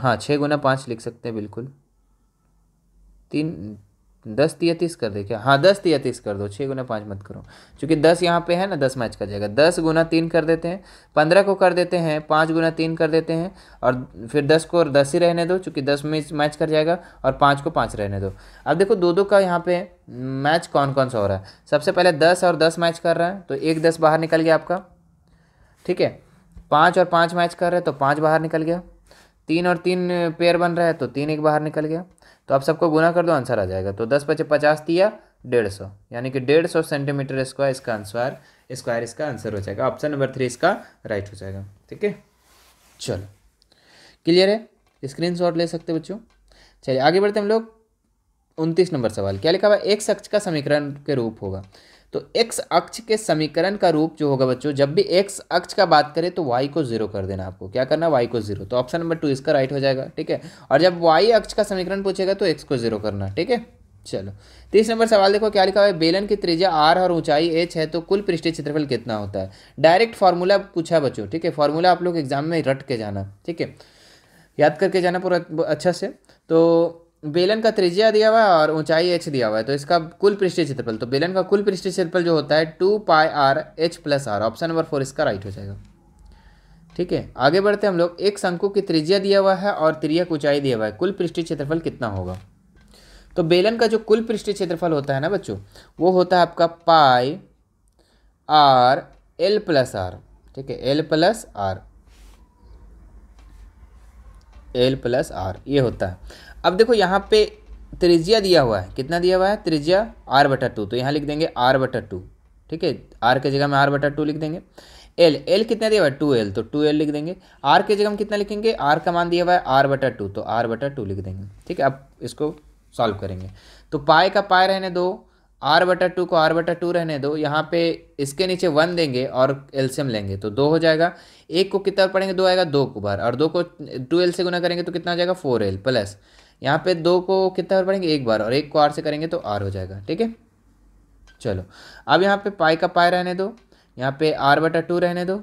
हाँ छः गुना पाँच लिख सकते हैं बिल्कुल तीन दस तीस कर दे क्या हाँ दस तीस कर दो छः गुना पाँच मत करो क्योंकि दस यहाँ पे है ना दस मैच कर जाएगा दस गुना तीन कर देते हैं पंद्रह को कर देते हैं पाँच गुना तीन कर देते हैं और फिर दस को और दस ही रहने दो चूँकि दस मैच मैच कर जाएगा और पाँच को पाँच रहने दो अब देखो दो दो का यहाँ पे मैच कौन कौन सा हो रहा है सबसे पहले दस और दस मैच कर रहा है तो एक दस बाहर निकल गया आपका ठीक है पाँच और पाँच मैच कर रहे हैं तो पाँच बाहर निकल गया तीन और तीन पेयर बन रहा है तो तीन एक बाहर निकल गया तो आप सबको गुना कर दो आंसर आ जाएगा तो दस पचे पचास दिया डेढ़ सौ यानी कि डेढ़ सौ सेंटीमीटर स्क्वायर इसका आंसर स्क्वायर इसका आंसर हो जाएगा ऑप्शन नंबर थ्री इसका राइट हो जाएगा ठीक है चलो क्लियर है शॉट ले सकते बच्चों चलिए आगे बढ़ते हम लोग उनतीस नंबर सवाल क्या लिखा हुआ एक शख्स का समीकरण के रूप होगा तो एक्स अक्ष के समीकरण का रूप जो होगा बच्चों जब भी एक्स अक्ष का बात करें तो वाई को जीरो कर देना आपको क्या करना वाई को जीरो तो ऑप्शन नंबर टू इसका राइट हो जाएगा ठीक है और जब वाई अक्ष का समीकरण पूछेगा तो एक्स को जीरो करना ठीक है चलो तीस नंबर सवाल देखो क्या लिखा हुआ है बेलन की त्रिज्या आर और ऊंचाई एच है तो कुल पृष्ठीय क्षेत्रफल कितना होता है डायरेक्ट फॉर्मूला पूछा बच्चों ठीक है फॉर्मूला आप लोग एग्जाम में रट के जाना ठीक है याद करके जाना पूरा अच्छा से तो बेलन का त्रिज्या दिया हुआ है और ऊंचाई एच दिया हुआ है तो इसका कुल पृष्ठीय क्षेत्रफल तो बेलन का कुल पृष्ठीय क्षेत्रफल जो होता है two pi R H plus R option number four इसका राइट हो जाएगा ठीक है आगे बढ़ते हम लोग एक शंकु की त्रिज्या दिया हुआ है और त्रियक ऊंचाई दिया हुआ है कुल पृष्ठीय क्षेत्रफल कितना होगा तो बेलन का जो कुल पृष्ठीय क्षेत्रफल होता है ना बच्चों वो होता है आपका pi R L plus R ठीक है L plus R L plus R ये होता है अब देखो यहाँ पे त्रिज्या दिया हुआ है कितना दिया हुआ है त्रिज्या आर बटा टू तो यहाँ लिख देंगे आर बटा टू ठीक है आर के जगह में आर बटा टू लिख देंगे एल एल कितना दिया हुआ है टू एल तो टू एल लिख देंगे आर के जगह हम कितना लिखेंगे आर का मान दिया हुआ है आर बटा टू तो आर बटा टू लिख देंगे ठीक है अब इसको सॉल्व करेंगे तो पाए का पाए रहने दो आर बटा टू को आर बटा टू रहने दो यहाँ पे इसके नीचे वन देंगे और एलसीएम लेंगे तो दो हो जाएगा एक को कितना पढ़ेंगे दो आएगा दो को बार और दो को टू एल से गुना करेंगे तो कितना हो जाएगा फोर एल प्लस यहाँ पे दो को कितना बार पढ़ेंगे एक बार और एक को आर से करेंगे तो आर हो जाएगा ठीक है चलो अब यहाँ पे पाई का पाई रहने दो यहाँ पे आर बटा टू रहने दो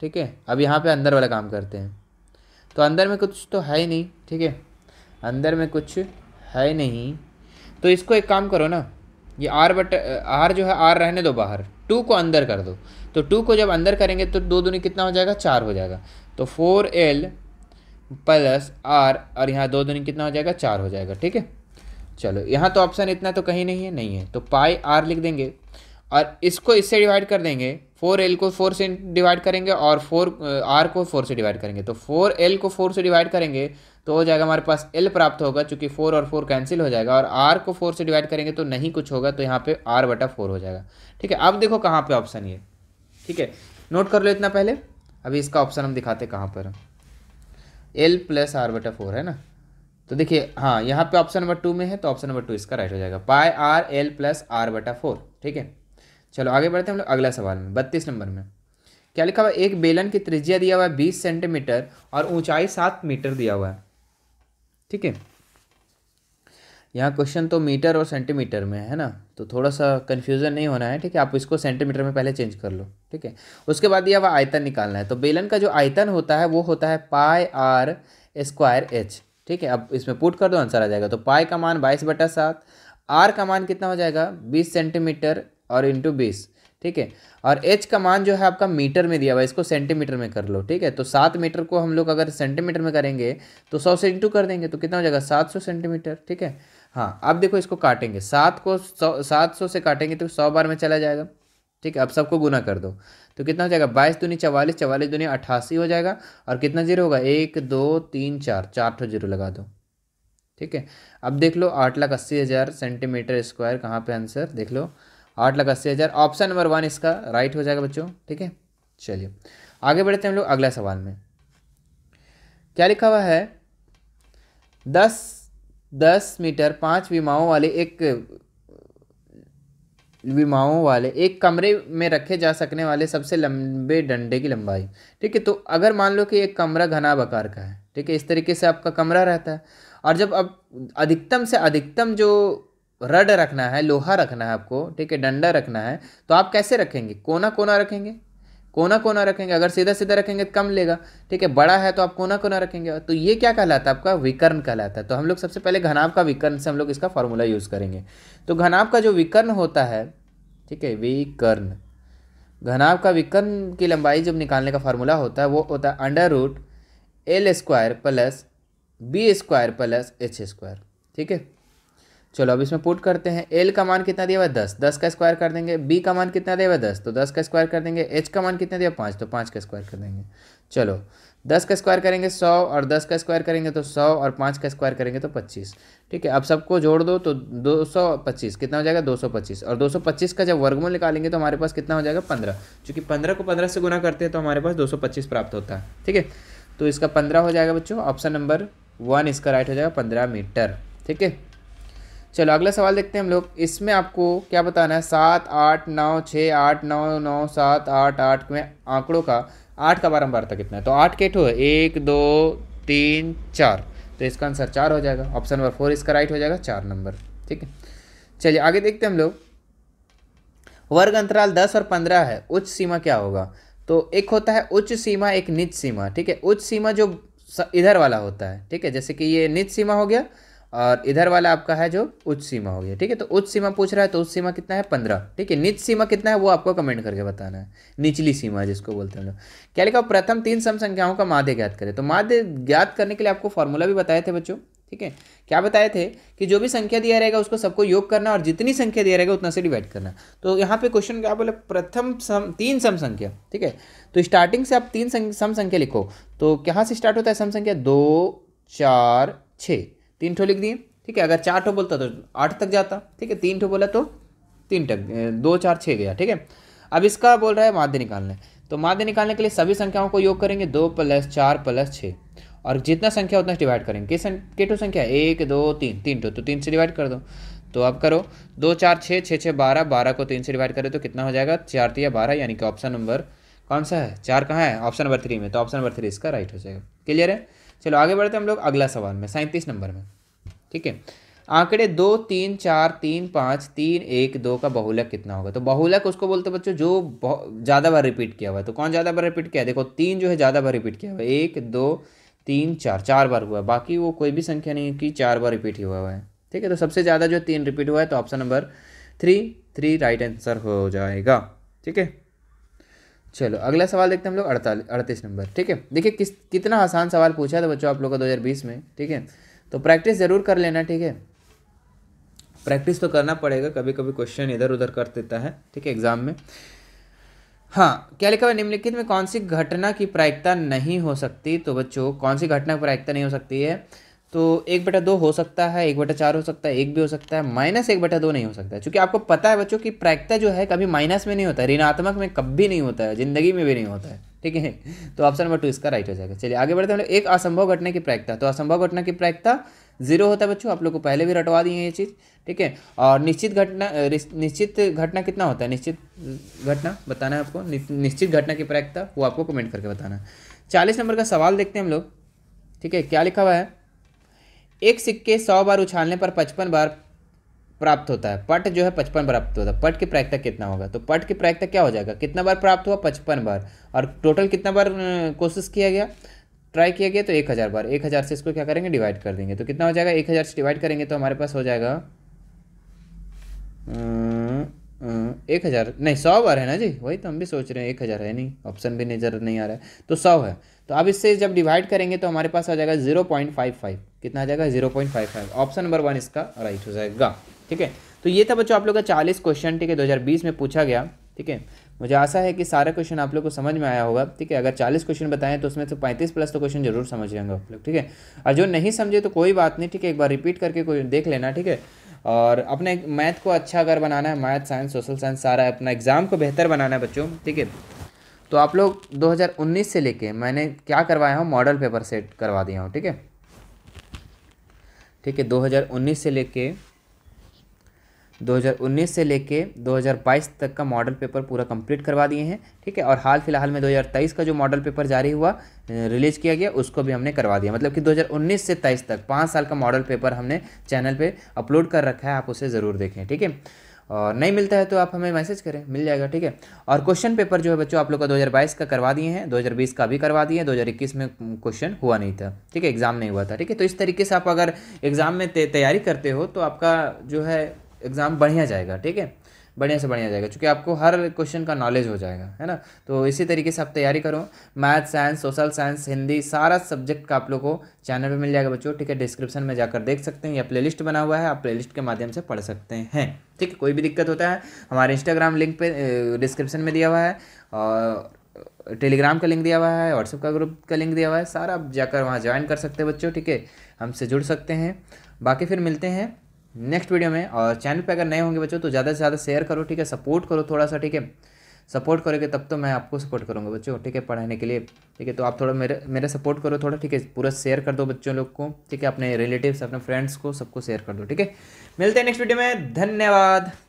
ठीक है अब यहाँ पे अंदर वाला काम करते हैं तो अंदर में कुछ तो है ही नहीं ठीक है अंदर में कुछ है नहीं तो इसको एक काम करो ना ये आर बट आर जो है आर रहने दो बाहर टू को अंदर कर दो तो टू को जब अंदर करेंगे तो दो दूनी कितना हो जाएगा चार हो जाएगा तो फोर एल प्लस आर और यहाँ दो दूनी कितना हो जाएगा चार हो जाएगा ठीक है चलो यहाँ तो ऑप्शन इतना तो कहीं नहीं है नहीं है तो पाई आर लिख देंगे और इसको इससे डिवाइड कर देंगे फोर एल को फोर से डिवाइड करेंगे और फोर आर को फोर से डिवाइड करेंगे तो फोर एल को फोर से डिवाइड करेंगे तो हो जाएगा हमारे पास एल प्राप्त होगा चूँकि फोर और फोर कैंसिल हो जाएगा और आर को फोर से डिवाइड करेंगे तो नहीं कुछ होगा तो यहाँ पे आर बटा फोर हो जाएगा ठीक है अब देखो कहाँ पे ऑप्शन ये ठीक है नोट कर लो इतना पहले अभी इसका ऑप्शन हम दिखाते कहाँ पर है एल प्लस आर बटा फोर है ना तो देखिए हाँ यहाँ पे ऑप्शन नंबर टू में है तो ऑप्शन नंबर टू इसका राइट हो जाएगा pi R L plus R बटा फोर ठीक है चलो आगे बढ़ते हैं हम लोग अगला सवाल में बत्तीस नंबर में क्या लिखा हुआ एक बेलन की त्रिज्या दिया हुआ है बीस सेंटीमीटर और ऊंचाई सात मीटर दिया हुआ है ठीक है यहाँ क्वेश्चन तो मीटर और सेंटीमीटर में है ना तो थोड़ा सा कन्फ्यूज़न नहीं होना है ठीक है आप इसको सेंटीमीटर में पहले चेंज कर लो ठीक है उसके बाद यह आयतन निकालना है तो बेलन का जो आयतन होता है वो होता है पाई आर स्क्वायर एच ठीक है अब इसमें पुट कर दो आंसर आ जाएगा तो पाई का मान बाईस बटा सात आर का मान कितना हो जाएगा बीस सेंटीमीटर और इंटू बीस ठीक है और एच का मान जो है आपका मीटर में दिया हुआ है इसको सेंटीमीटर में कर लो ठीक है तो सात मीटर को हम लोग अगर सेंटीमीटर में करेंगे तो सौ से इंटू कर देंगे तो कितना हो जाएगा सात सौ सेंटीमीटर ठीक है हाँ अब देखो इसको काटेंगे सात को सौ सात सौ से काटेंगे तो सौ बार में चला जाएगा ठीक है अब सबको गुना कर दो तो कितना हो जाएगा बाईस दूनी चवालीस चवालीस दूनी अट्ठासी हो जाएगा और कितना जीरो होगा एक दो तीन चार चार ठो जीरो लगा दो ठीक है अब देख लो आठ लाख अस्सी हज़ार सेंटीमीटर स्क्वायर कहाँ पे आंसर देख लो आठ लाख अस्सी हज़ार ऑप्शन नंबर वन इसका राइट हो जाएगा बच्चों ठीक है चलिए आगे बढ़ते हैं हम लोग अगला सवाल में क्या लिखा हुआ है दस दस मीटर पाँच विमाओं वाले एक विमाओं वाले एक कमरे में रखे जा सकने वाले सबसे लंबे डंडे की लंबाई ठीक है तो अगर मान लो कि एक कमरा घना बकार का है ठीक है इस तरीके से आपका कमरा रहता है और जब अब अधिकतम से अधिकतम जो रड रखना है लोहा रखना है आपको ठीक है डंडा रखना है तो आप कैसे रखेंगे कोना कोना रखेंगे कोना कोना रखेंगे अगर सीधा सीधा रखेंगे तो कम लेगा ठीक है बड़ा है तो आप कोना कोना रखेंगे तो ये क्या कहलाता है आपका विकर्ण कहलाता है तो हम लोग सबसे पहले घनाभ का विकर्ण से हम लोग इसका फॉर्मूला यूज़ करेंगे तो घनाभ का जो विकर्ण होता है ठीक है विकर्ण घनाभ का विकर्ण की लंबाई जब निकालने का फॉर्मूला होता है वो होता है under root L square plus B square plus H square ठीक है चलो अब इसमें पुट करते हैं एल का मान कितना दिया हुआ है दस दस का स्क्वायर कर देंगे बी का मान कितना दिया हुआ है दस तो दस का स्क्वायर कर देंगे एच का मान कितना दिया पाँच तो पाँच का स्क्वायर कर देंगे चलो दस का स्क्वायर करेंगे सौ और दस का स्क्वायर करेंगे तो सौ और पाँच का स्क्वायर करेंगे तो पच्चीस ठीक है अब सबको जोड़ दो तो दो सौ पच्चीस कितना हो जाएगा दो सौ पच्चीस और दो सौ पच्चीस का जब वर्गमूल निकालेंगे तो हमारे पास कितना हो जाएगा पंद्रह चूँकि पंद्रह को पंद्रह से गुना करते हैं तो हमारे पास दो सौ पच्चीस प्राप्त होता है ठीक है तो इसका पंद्रह हो जाएगा बच्चों ऑप्शन नंबर वन इसका राइट हो जाएगा पंद्रह मीटर ठीक है चलो अगला सवाल देखते हैं हम लोग इसमें आपको क्या बताना है सात आठ नौ छः आठ नौ नौ सात आठ आठ में आंकड़ों का आठ का था कितना है तो आठ केट ठो एक दो तीन चार तो इसका आंसर चार हो जाएगा ऑप्शन नंबर फोर इसका राइट हो जाएगा चार नंबर ठीक है चलिए आगे देखते हैं हम लोग वर्ग अंतराल दस और पंद्रह है उच्च सीमा क्या होगा तो एक होता है उच्च सीमा एक निच सीमा ठीक है उच्च सीमा जो इधर वाला होता है ठीक है जैसे कि ये निच सीमा हो गया और इधर वाला आपका है जो उच्च सीमा हो गया ठीक है तो उच्च सीमा पूछ रहा है तो उच्च सीमा कितना है पंद्रह ठीक है निच सीमा कितना है वो आपको कमेंट करके बताना है निचली सीमा जिसको बोलते हैं लोग क्या लिखा प्रथम तीन सम संख्याओं का माध्य ज्ञात करें तो माध्य ज्ञात करने के लिए आपको फॉर्मूला भी बताए थे बच्चों ठीक है क्या बताए थे कि जो भी संख्या दिया रहेगा उसको सबको योग करना और जितनी संख्या दिया रहेगा उतना से डिवाइड करना तो यहाँ पे क्वेश्चन क्या बोले प्रथम सम तीन सम संख्या ठीक है तो स्टार्टिंग से आप तीन सम संख्या लिखो तो कहाँ से स्टार्ट होता है सम संख्या दो चार छः तीन ठो लिख दिए ठीक है अगर चार ठो बोलता तो आठ तक जाता ठीक है तीन ठो बोला तो तीन तक दो चार छः गया ठीक है अब इसका बोल रहा है माध्य निकालने तो माध्य निकालने के लिए सभी संख्याओं को योग करेंगे दो प्लस चार प्लस छः और जितना संख्या उतना डिवाइड करेंगे किस के टू संख्या एक दो तीन तीन टो तो तीन से डिवाइड कर दो तो अब करो दो चार छः छः छः बारह बारह को तीन से डिवाइड करें तो कितना हो जाएगा चार तीन बारह यानी कि ऑप्शन नंबर कौन सा है चार कहाँ है ऑप्शन नंबर थ्री में तो ऑप्शन नंबर थ्री इसका राइट हो जाएगा क्लियर है चलो आगे बढ़ते हैं हम लोग अगला सवाल में सैंतीस नंबर में ठीक है आंकड़े दो तीन चार तीन पाँच तीन एक दो का बहुलक कितना होगा तो बहुलक उसको बोलते बच्चों जो ज़्यादा बार रिपीट किया हुआ है तो कौन ज़्यादा बार रिपीट किया है देखो तीन जो है ज़्यादा बार रिपीट किया हुआ है एक दो तीन चार चार बार हुआ है बाकी वो कोई भी संख्या नहीं कि चार बार रिपीट हुआ हुआ है ठीक है तो सबसे ज़्यादा जो तीन रिपीट हुआ है तो option number three three right answer हो जाएगा ठीक है चलो अगला सवाल देखते हैं हम लोग अड़तालीस अड़तीस नंबर ठीक है देखिए किस कितना आसान सवाल पूछा था तो बच्चों आप लोगों का बीस में ठीक है तो प्रैक्टिस ज़रूर कर लेना ठीक है प्रैक्टिस तो करना पड़ेगा कभी कभी क्वेश्चन इधर उधर कर देता है ठीक है एग्ज़ाम में हाँ क्या लिखा हुआ निम्नलिखित में कौन सी घटना की प्रायिकता नहीं हो सकती तो बच्चों कौन सी घटना की प्रायिकता नहीं हो सकती है तो एक बटा दो हो सकता है एक बटा चार हो सकता है एक भी हो सकता है माइनस एक बटा दो नहीं हो सकता है क्योंकि आपको पता है बच्चों कि प्रैक्ता जो है कभी माइनस में नहीं होता है ऋणात्मक में कभी नहीं होता है ज़िंदगी में भी नहीं होता है ठीक है तो ऑप्शन नंबर टू इसका राइट हो जाएगा चलिए आगे बढ़ते हैं मतलब एक असंभव घटना की प्रैक्ता तो असंभव घटना की प्रैक्ता जीरो होता है बच्चों आप लोग को पहले भी रटवा दिए ये चीज़ ठीक है और निश्चित घटना निश्चित घटना कितना होता है निश्चित घटना बताना है आपको निश्चित घटना की प्रैक्ता वो आपको कमेंट करके बताना है चालीस नंबर का सवाल देखते हैं हम लोग ठीक है क्या लिखा हुआ है एक सिक्के सौ बार उछालने पर पचपन बार प्राप्त होता है पट जो है पचपन प्राप्त होता है पट की प्रायिकता कितना होगा तो पट की प्रायिकता क्या हो जाएगा कितना बार प्राप्त हुआ पचपन बार और टोटल कितना बार कोशिश किया गया ट्राई किया गया तो एक हज़ार बार एक हज़ार से इसको क्या करेंगे डिवाइड कर देंगे तो कितना हो जाएगा एक हज़ार से डिवाइड करेंगे तो हमारे पास हो जाएगा एक हज़ार नहीं सौ बार है ना जी वही तो हम भी सोच रहे हैं एक हज़ार है नहीं ऑप्शन भी नज़र नहीं आ रहा है तो सौ है तो अब इससे जब डिवाइड करेंगे तो हमारे पास आ जाएगा जीरो पॉइंट फाइव फाइव कितना आ जाएगा zero point five five option number one इसका राइट हो जाएगा ठीक है तो ये था बच्चों आप लोग का चालीस क्वेश्चन ठीक है दो हज़ार बीस में पूछा गया ठीक है मुझे आशा है कि सारा क्वेश्चन आप लोग को समझ में आया होगा ठीक है अगर चालीस क्वेश्चन बताएं तो उसमें से पैंतीस प्लस तो क्वेश्चन जरूर समझ जाएंगे आप लोग ठीक है और जो नहीं समझे तो कोई बात नहीं ठीक है एक बार रिपीट करके कोई देख लेना ठीक है और अपने मैथ को अच्छा अगर बनाना है मैथ साइंस सोशल साइंस सारा अपना एग्ज़ाम को बेहतर बनाना है बच्चों ठीक है तो आप लोग 2019 से लेके मैंने क्या करवाया हूँ मॉडल पेपर सेट करवा दिया हूँ ठीक है ठीक है 2019 से लेके 2019 से लेके 2022 तक का मॉडल पेपर पूरा कंप्लीट करवा दिए हैं ठीक है और हाल फिलहाल में 2023 का जो मॉडल पेपर जारी हुआ रिलीज किया गया उसको भी हमने करवा दिया मतलब कि 2019 से 23 तक पाँच साल का मॉडल पेपर हमने चैनल पे अपलोड कर रखा है आप उसे ज़रूर देखें ठीक है और नहीं मिलता है तो आप हमें मैसेज करें मिल जाएगा ठीक है और क्वेश्चन पेपर जो है बच्चों आप लोग का 2022 का करवा दिए हैं 2020 का भी करवा दिए 2021 में क्वेश्चन हुआ नहीं था ठीक है एग्ज़ाम नहीं हुआ था ठीक है तो इस तरीके से आप अगर एग्ज़ाम में तैयारी करते हो तो आपका जो है एग्ज़ाम बढ़िया जाएगा ठीक है बढ़िया से बढ़िया जाएगा क्योंकि आपको हर क्वेश्चन का नॉलेज हो जाएगा है ना तो इसी तरीके से आप तैयारी करो math science social science Hindi सारा सब्जेक्ट का आप लोग को चैनल पे मिल जाएगा बच्चों ठीक है डिस्क्रिप्शन में जाकर देख सकते हैं या प्लेलिस्ट बना हुआ है आप प्लेलिस्ट के माध्यम से पढ़ सकते हैं ठीक है कोई भी दिक्कत होता है हमारे इंस्टाग्राम लिंक पर डिस्क्रिप्शन में दिया हुआ है और टेलीग्राम का लिंक दिया हुआ है व्हाट्सअप का ग्रुप का लिंक दिया हुआ है सारा आप जाकर वहाँ ज्वाइन कर सकते हैं बच्चों ठीक है हमसे जुड़ सकते हैं बाकी फिर मिलते हैं नेक्स्ट वीडियो में और चैनल पे अगर नए होंगे बच्चों तो ज़्यादा से ज़्यादा शेयर करो ठीक है सपोर्ट करो थोड़ा सा ठीक है सपोर्ट करोगे तब तो मैं आपको सपोर्ट करूँगा बच्चों ठीक है पढ़ाने के लिए ठीक है तो आप थोड़ा मेरे मेरा सपोर्ट करो थोड़ा ठीक है पूरा शेयर कर दो बच्चों लोग को ठीक है अपने रिलेटिव्स अपने फ्रेंड्स को सबको शेयर कर दो ठीक है मिलते हैं नेक्स्ट वीडियो में धन्यवाद